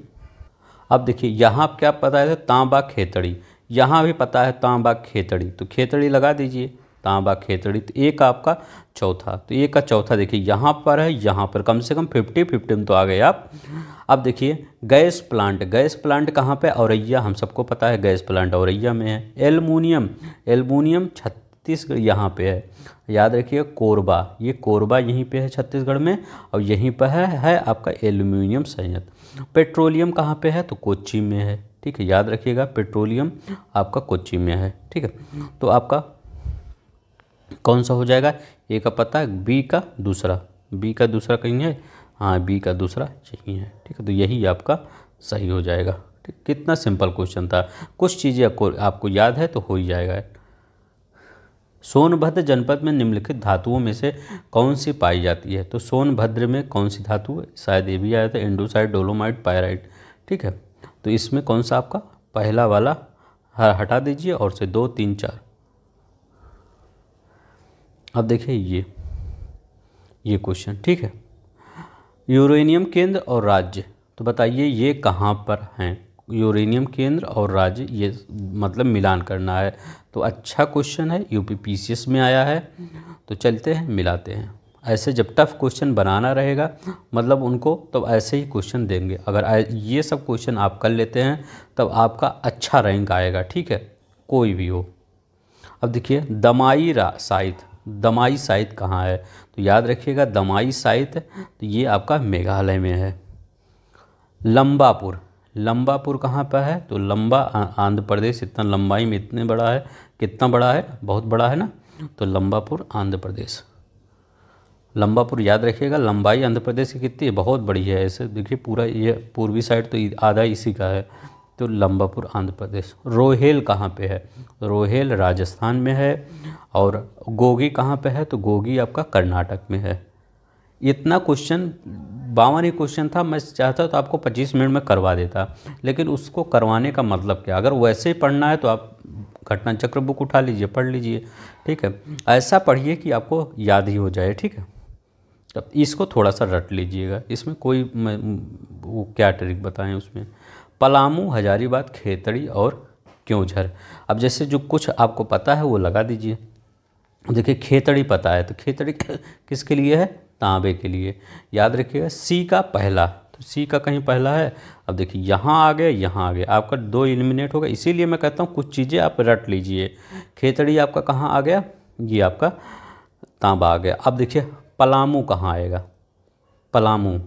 अब देखिए यहाँ क्या पता है तांबा खेतड़ी यहाँ भी पता है तांबा खेतड़ी तो खेतड़ी लगा दीजिए तांबा खेतड़ी तो एक आपका चौथा तो एक का चौथा देखिए यहाँ पर है यहाँ पर कम से कम फिफ्टी फिफ्टी में तो आ गए आप अब देखिए गैस प्लांट गैस प्लांट कहाँ पे औरैया हम सबको पता है गैस प्लांट औरैया में है एलमूनियम एलमूनियम छत्तीसगढ़ यहाँ पे है याद रखिए कोरबा ये कोरबा यहीं पे है छत्तीसगढ़ में और यहीं पर है, है आपका एल्यूमिनियम संयंत्र पेट्रोलियम कहाँ पे है तो कोच्ची में है ठीक है याद रखिएगा पेट्रोलियम आपका कोच्ची में है ठीक है तो आपका कौन सा हो जाएगा ए का पता बी का दूसरा बी का दूसरा कहीं है हाँ बी का दूसरा चाहिए है ठीक है तो यही आपका सही हो जाएगा ठीक कितना सिंपल क्वेश्चन था कुछ चीज़ें आपको आपको याद है तो हो ही जाएगा सोनभद्र जनपद में निम्नलिखित धातुओं में से कौन सी पाई जाती है तो सोनभद्र में कौन सी धातु है शायद ये भी आया था इंडोसाइड डोलोमाइट पायराइट ठीक है तो इसमें कौन सा आपका पहला वाला हाँ, हटा दीजिए और से दो तीन चार अब देखिए ये ये क्वेश्चन ठीक है यूरेनियम केंद्र और राज्य तो बताइए ये कहाँ पर हैं यूरेनियम केंद्र और राज्य ये मतलब मिलान करना है तो अच्छा क्वेश्चन है यूपीपीसीएस में आया है तो चलते हैं मिलाते हैं ऐसे जब टफ क्वेश्चन बनाना रहेगा मतलब उनको तब तो ऐसे ही क्वेश्चन देंगे अगर ये सब क्वेश्चन आप कर लेते हैं तब आपका अच्छा रैंक आएगा ठीक है कोई भी हो अब देखिए दमाई साहित्य दमाई साहित्य कहाँ है तो याद रखिएगा दमाई साहित्य तो ये आपका मेघालय में है लंबापुर लंबापुर कहाँ पर है तो लंबा आंध्र प्रदेश इतना लंबाई में इतने बड़ा है कितना बड़ा है बहुत बड़ा है ना तो लंबापुर आंध्र प्रदेश लंबापुर याद रखिएगा लंबाई आंध्र प्रदेश की कितनी बहुत बड़ी है ऐसे देखिए पूरा ये पूर्वी साइड तो आधा इसी का है तो लंबापुर आंध्र प्रदेश रोहेल कहाँ पे है रोहेल राजस्थान में है और गोगी कहाँ पे है तो गोगी आपका कर्नाटक में है इतना क्वेश्चन बावन ही क्वेश्चन था मैं चाहता तो आपको 25 मिनट में करवा देता लेकिन उसको करवाने का मतलब क्या अगर वैसे ही पढ़ना है तो आप घटना चक्र बुक उठा लीजिए पढ़ लीजिए ठीक है ऐसा पढ़िए कि आपको याद ही हो जाए ठीक है तब इसको थोड़ा सा रट लीजिएगा इसमें कोई वो क्या ट्रिक बताएं उसमें पलामू हजारीबाग खेतड़ी और क्योंझर अब जैसे जो कुछ आपको पता है वो लगा दीजिए देखिए खेतड़ी पता है तो खेतड़ी किसके लिए है तांबे के लिए याद रखिएगा सी का पहला तो सी का कहीं पहला है अब देखिए यहाँ आ गया यहाँ आ गया आपका दो हो होगा इसीलिए मैं कहता हूँ कुछ चीज़ें आप रट लीजिए खेतड़ी आपका कहाँ आ गया ये आपका तांबा आ गया अब देखिए पलामू कहाँ आएगा पलामू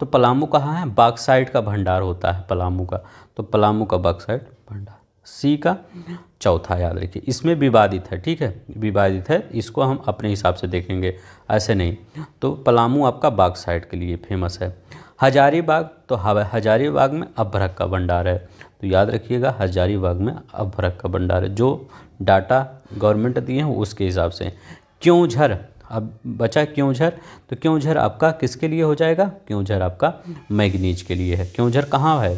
तो पलामू कहाँ है बाक्साइड का भंडार होता है पलामू का तो पलामू का बाक्साइड भंडार सी का चौथा याद रखिए इसमें विवादित है ठीक है विवादित है इसको हम अपने हिसाब से देखेंगे ऐसे नहीं तो पलामू आपका बाग साइड के लिए फेमस है हजारीबाग तो हजारीबाग में अभ्रक का भंडार है तो याद रखिएगा हजारीबाग में अभ्रक का भंडार है जो डाटा गवर्नमेंट दिए हैं उसके हिसाब से क्यों झर अब बचा क्यों झर तो क्यों झर आपका किसके लिए हो जाएगा क्यों झर आपका मैगनीज के लिए है क्यों झर कहाँ है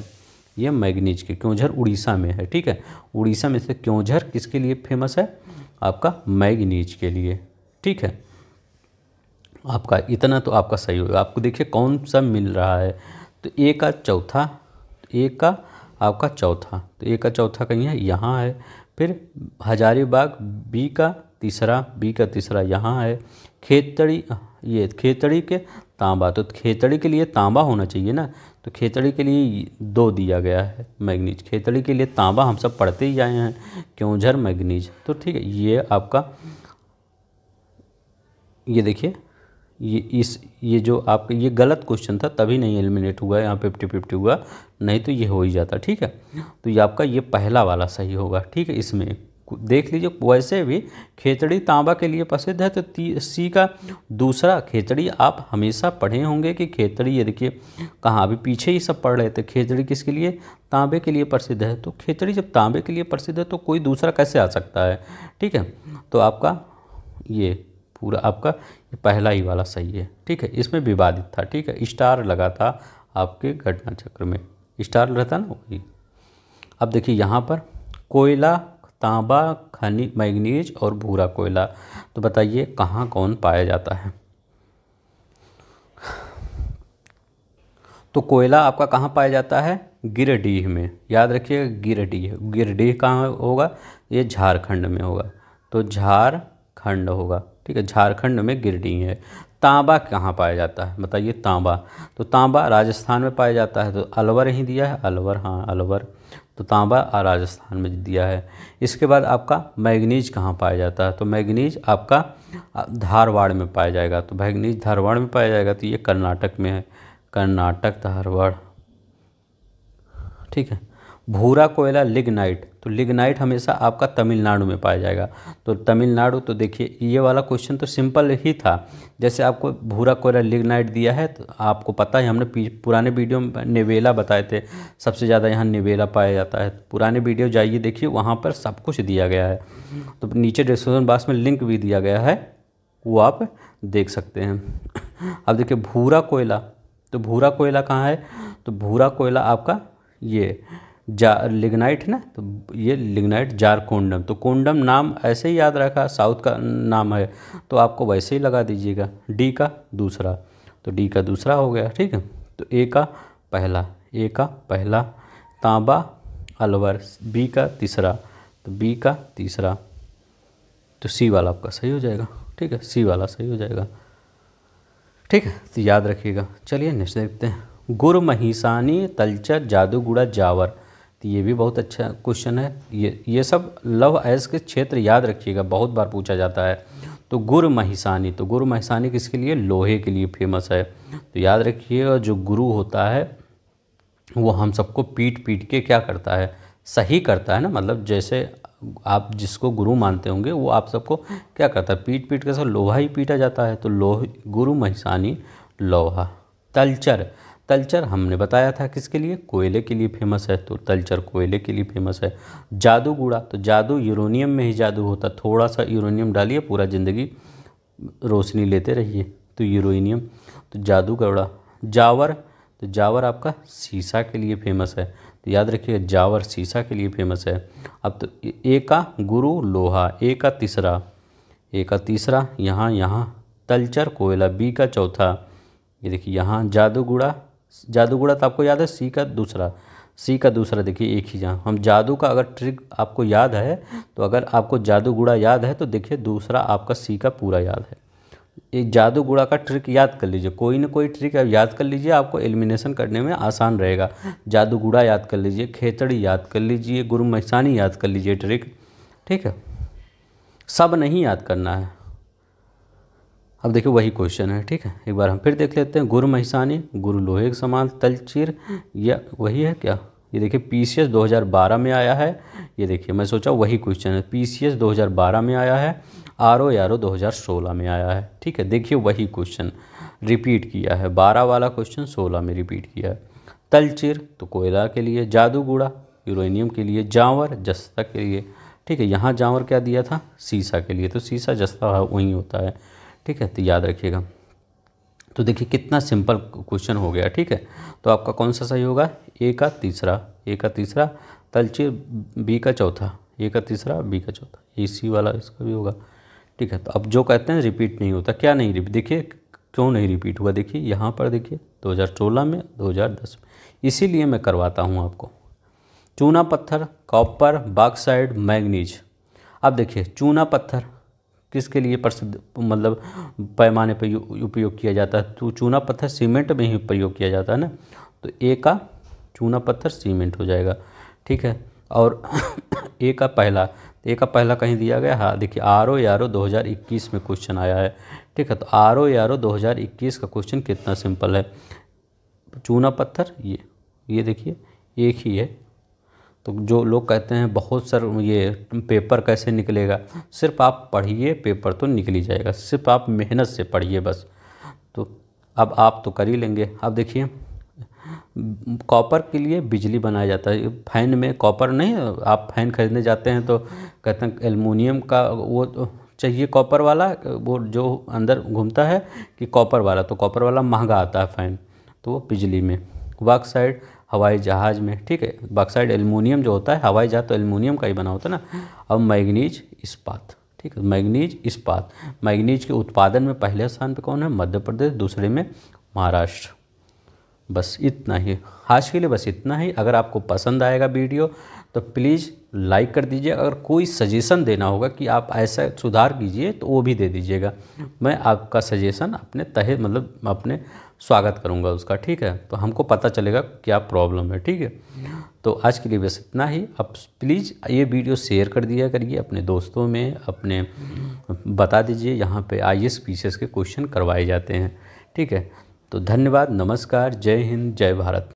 ये मैगनीज के क्यों झर उड़ीसा में है ठीक है उड़ीसा में से क्यों झर किसके लिए फेमस है आपका मैगनीज के लिए ठीक है आपका इतना तो आपका सही होगा आपको देखिए कौन सा मिल रहा है तो ए का चौथा ए का आपका चौथा तो ए का चौथा कहीं है यहाँ है फिर हजारीबाग बी का तीसरा बी का तीसरा यहाँ है खेतड़ी ये खेतड़ी के तांबा तो खेतड़ी के लिए तांबा होना चाहिए ना तो खेतड़ी के लिए दो दिया गया है मैग्नीज खेतड़ी के लिए तांबा हम सब पढ़ते ही आए हैं क्योंझर मैग्नीज तो ठीक है ये आपका ये देखिए ये इस ये जो आपका ये गलत क्वेश्चन था तभी नहीं एलिमिनेट हुआ यहाँ फिफ्टी फिफ्टी हुआ नहीं तो ये हो ही जाता ठीक है तो ये आपका ये पहला वाला सही होगा ठीक है इसमें देख लीजिए वैसे भी खेचड़ी तांबा के लिए प्रसिद्ध है तो सी का दूसरा खेचड़ी आप हमेशा पढ़े होंगे कि खेचड़ी ये देखिए कहाँ अभी पीछे ही सब पढ़ रहे थे खेचड़ी किसके लिए तांबे के लिए प्रसिद्ध है तो खेचड़ी जब तांबे के लिए प्रसिद्ध है तो कोई दूसरा कैसे आ सकता है ठीक है तो आपका ये पूरा आपका पहला ही वाला सही है ठीक है इसमें विवादित था ठीक है स्टार लगा था आपके घटना चक्र में स्टार रहता ना वही अब देखिए यहाँ पर कोयला तांबा खनिज मैग्नीज और भूरा कोयला तो बताइए कहाँ कौन पाया जाता है तो कोयला आपका कहाँ पाया जाता है गिरडीह में याद रखिए गिरडीह गिरडीह कहाँ होगा ये झारखंड में होगा तो झारखंड होगा ठीक है झारखंड में गिरडीह है तांबा कहाँ पाया जाता है बताइए तांबा तो तांबा राजस्थान में पाया जाता है तो अलवर ही दिया है अलवर हाँ अलवर तो तांबा राजस्थान में दिया है इसके बाद आपका मैग्नीज कहाँ पाया जाता है तो मैग्नीज आपका धारवाड़ में पाया जाएगा तो मैग्नीज धारवाड़ में पाया जाएगा तो ये कर्नाटक में है कर्नाटक धारवाड़ ठीक है भूरा कोयला लिग्नाइट तो लिग्नाइट हमेशा आपका तमिलनाडु में पाया जाएगा तो तमिलनाडु तो देखिए ये वाला क्वेश्चन तो सिंपल ही था जैसे आपको भूरा कोयला लिग्नाइट दिया है तो आपको पता है हमने पुराने वीडियो में निवेला बताए थे सबसे ज़्यादा यहाँ निवेला पाया जाता है पुराने वीडियो जाइए देखिए वहाँ पर सब कुछ दिया गया है तो नीचे डिस्क्रिप्शन बॉक्स में लिंक भी दिया गया है वो आप देख सकते हैं अब देखिए भूरा कोयला तो भूरा कोयला कहाँ है तो भूरा कोयला आपका ये जा लिग्नाइट है ना तो ये लिग्नाइट जार कोंडम तो कोंडम नाम ऐसे ही याद रखा साउथ का नाम है तो आपको वैसे ही लगा दीजिएगा डी का दूसरा तो डी का दूसरा हो गया ठीक है तो ए का पहला ए का पहला तांबा अलवर बी का तीसरा तो बी का तीसरा तो सी वाला आपका सही हो जाएगा ठीक है सी वाला सही हो जाएगा ठीक है तो याद रखिएगा चलिए नेक्स्ट देखते हैं गुर महिसानी तलचर जादूगुड़ा जावर तो ये भी बहुत अच्छा क्वेश्चन है ये ये सब लव ऐस के क्षेत्र याद रखिएगा बहुत बार पूछा जाता है तो गुरु महिसानी तो गुरु महिसानी किसके लिए लोहे के लिए फेमस है तो याद रखिएगा जो गुरु होता है वो हम सबको पीट पीट के क्या करता है सही करता है ना मतलब जैसे आप जिसको गुरु मानते होंगे वो आप सबको क्या करता है पीट पीट के साथ लोहा ही पीटा जाता है तो लोह गुरु महिसानी लोहा तलचर तलचर हमने बताया था किसके लिए कोयले के लिए फेमस है तो तलचर कोयले के लिए फेमस है जादूगूड़ा तो जादू यूरोनियम में ही जादू होता थोड़ा सा यूरोनियम डालिए पूरा ज़िंदगी रोशनी लेते रहिए तो यूरोनियम तो जादू गौड़ा जावर तो जावर आपका शीशा के लिए फेमस है तो याद रखिएगा जावर शीशा के लिए फेमस है अब तो ए का गुरु लोहा ए का तीसरा ए का तीसरा यहाँ यहाँ तलचर कोयला बी का चौथा ये देखिए यहाँ जादूगुड़ा जादूगोड़ा तो आपको याद है सी का दूसरा सी का दूसरा देखिए एक ही जहाँ हम जादू का अगर ट्रिक आपको याद है तो अगर आपको जादू गुड़ा याद है तो देखिए दूसरा आपका सी का पूरा याद है एक जादू गुड़ा का ट्रिक याद कर लीजिए कोई ना कोई ट्रिक आप याद कर लीजिए आपको एलिमिनेशन करने में आसान रहेगा जादू गुड़ा याद कर लीजिए खेतड़ी याद कर लीजिए गुरु महसानी याद कर लीजिए ट्रिक ठीक है सब नहीं याद करना है अब देखिए वही क्वेश्चन है ठीक है एक बार हम फिर देख लेते हैं गुरु महिसानी गुरु लोहे के समान तलचीर या वही है क्या ये देखिए पी सी एस दो हज़ार बारह में आया है ये देखिए मैं सोचा वही क्वेश्चन है पी सी एस दो हज़ार बारह में आया है आर ओ आर ओ दो हज़ार सोलह में आया है ठीक है देखिए वही क्वेश्चन रिपीट किया है बारह वाला क्वेश्चन सोलह में रिपीट किया है तलचिर तो कोयला के लिए जादूगुड़ा यूरेनियम के लिए जावर जस्ता के लिए ठीक है यहाँ जावर क्या दिया था सीसा के लिए तो सीसा जस्ता वहीं होता है ठीक है तो याद रखिएगा तो देखिए कितना सिंपल क्वेश्चन हो गया ठीक है तो आपका कौन सा सही होगा ए का तीसरा ए का तीसरा तलचीर बी का चौथा ए का तीसरा बी का चौथा ए सी वाला इसका भी होगा ठीक है तो अब जो कहते हैं रिपीट नहीं होता क्या नहीं रिपीट देखिए क्यों नहीं रिपीट हुआ देखिए यहाँ पर देखिए 2016 में 2010 में इसीलिए मैं करवाता हूँ आपको चूना पत्थर कॉपर बाक्साइड मैगनीज अब देखिए चूना पत्थर किसके लिए प्रसिद्ध मतलब पैमाने पर उपयोग किया जाता है तो चूना पत्थर सीमेंट में ही प्रयोग किया जाता है ना तो ए का चूना पत्थर सीमेंट हो जाएगा ठीक है और ए का पहला ए का पहला कहीं दिया गया हाँ देखिए आर ओ यारो दो में क्वेश्चन आया है ठीक है तो आर ओ यारो दो का क्वेश्चन कितना सिंपल है चूना पत्थर ये ये देखिए एक ही है तो जो लोग कहते हैं बहुत सर ये पेपर कैसे निकलेगा सिर्फ आप पढ़िए पेपर तो निकल ही जाएगा सिर्फ आप मेहनत से पढ़िए बस तो अब आप तो कर ही लेंगे अब देखिए कॉपर के लिए बिजली बनाया जाता है फैन में कॉपर नहीं आप फैन खरीदने जाते हैं तो कहते हैं एलमोनियम का वो चाहिए कॉपर वाला वो जो अंदर घूमता है कि कॉपर वाला तो कॉपर वाला महंगा आता है फ़ैन तो वो बिजली में वर्क साइड हवाई जहाज़ में ठीक है बॉक्साइड एलमोनियम जो होता है हवाई जहाज़ तो एलमोनियम का ही बना होता है ना अब मैगनीज इस्पात ठीक है मैगनीज इस्पात मैगनीज के उत्पादन में पहले स्थान पर कौन है मध्य प्रदेश दूसरे में महाराष्ट्र बस इतना ही आज के लिए बस इतना ही अगर आपको पसंद आएगा वीडियो तो प्लीज़ लाइक कर दीजिए अगर कोई सजेशन देना होगा कि आप ऐसा सुधार कीजिए तो वो भी दे दीजिएगा मैं आपका सजेशन अपने तहे मतलब अपने स्वागत करूँगा उसका ठीक है तो हमको पता चलेगा क्या प्रॉब्लम है ठीक है तो आज के लिए बस इतना ही अब प्लीज़ ये वीडियो शेयर कर दिया करिए अपने दोस्तों में अपने बता दीजिए यहाँ पे आई एस पी के क्वेश्चन करवाए जाते हैं ठीक है तो धन्यवाद नमस्कार जय हिंद जय भारत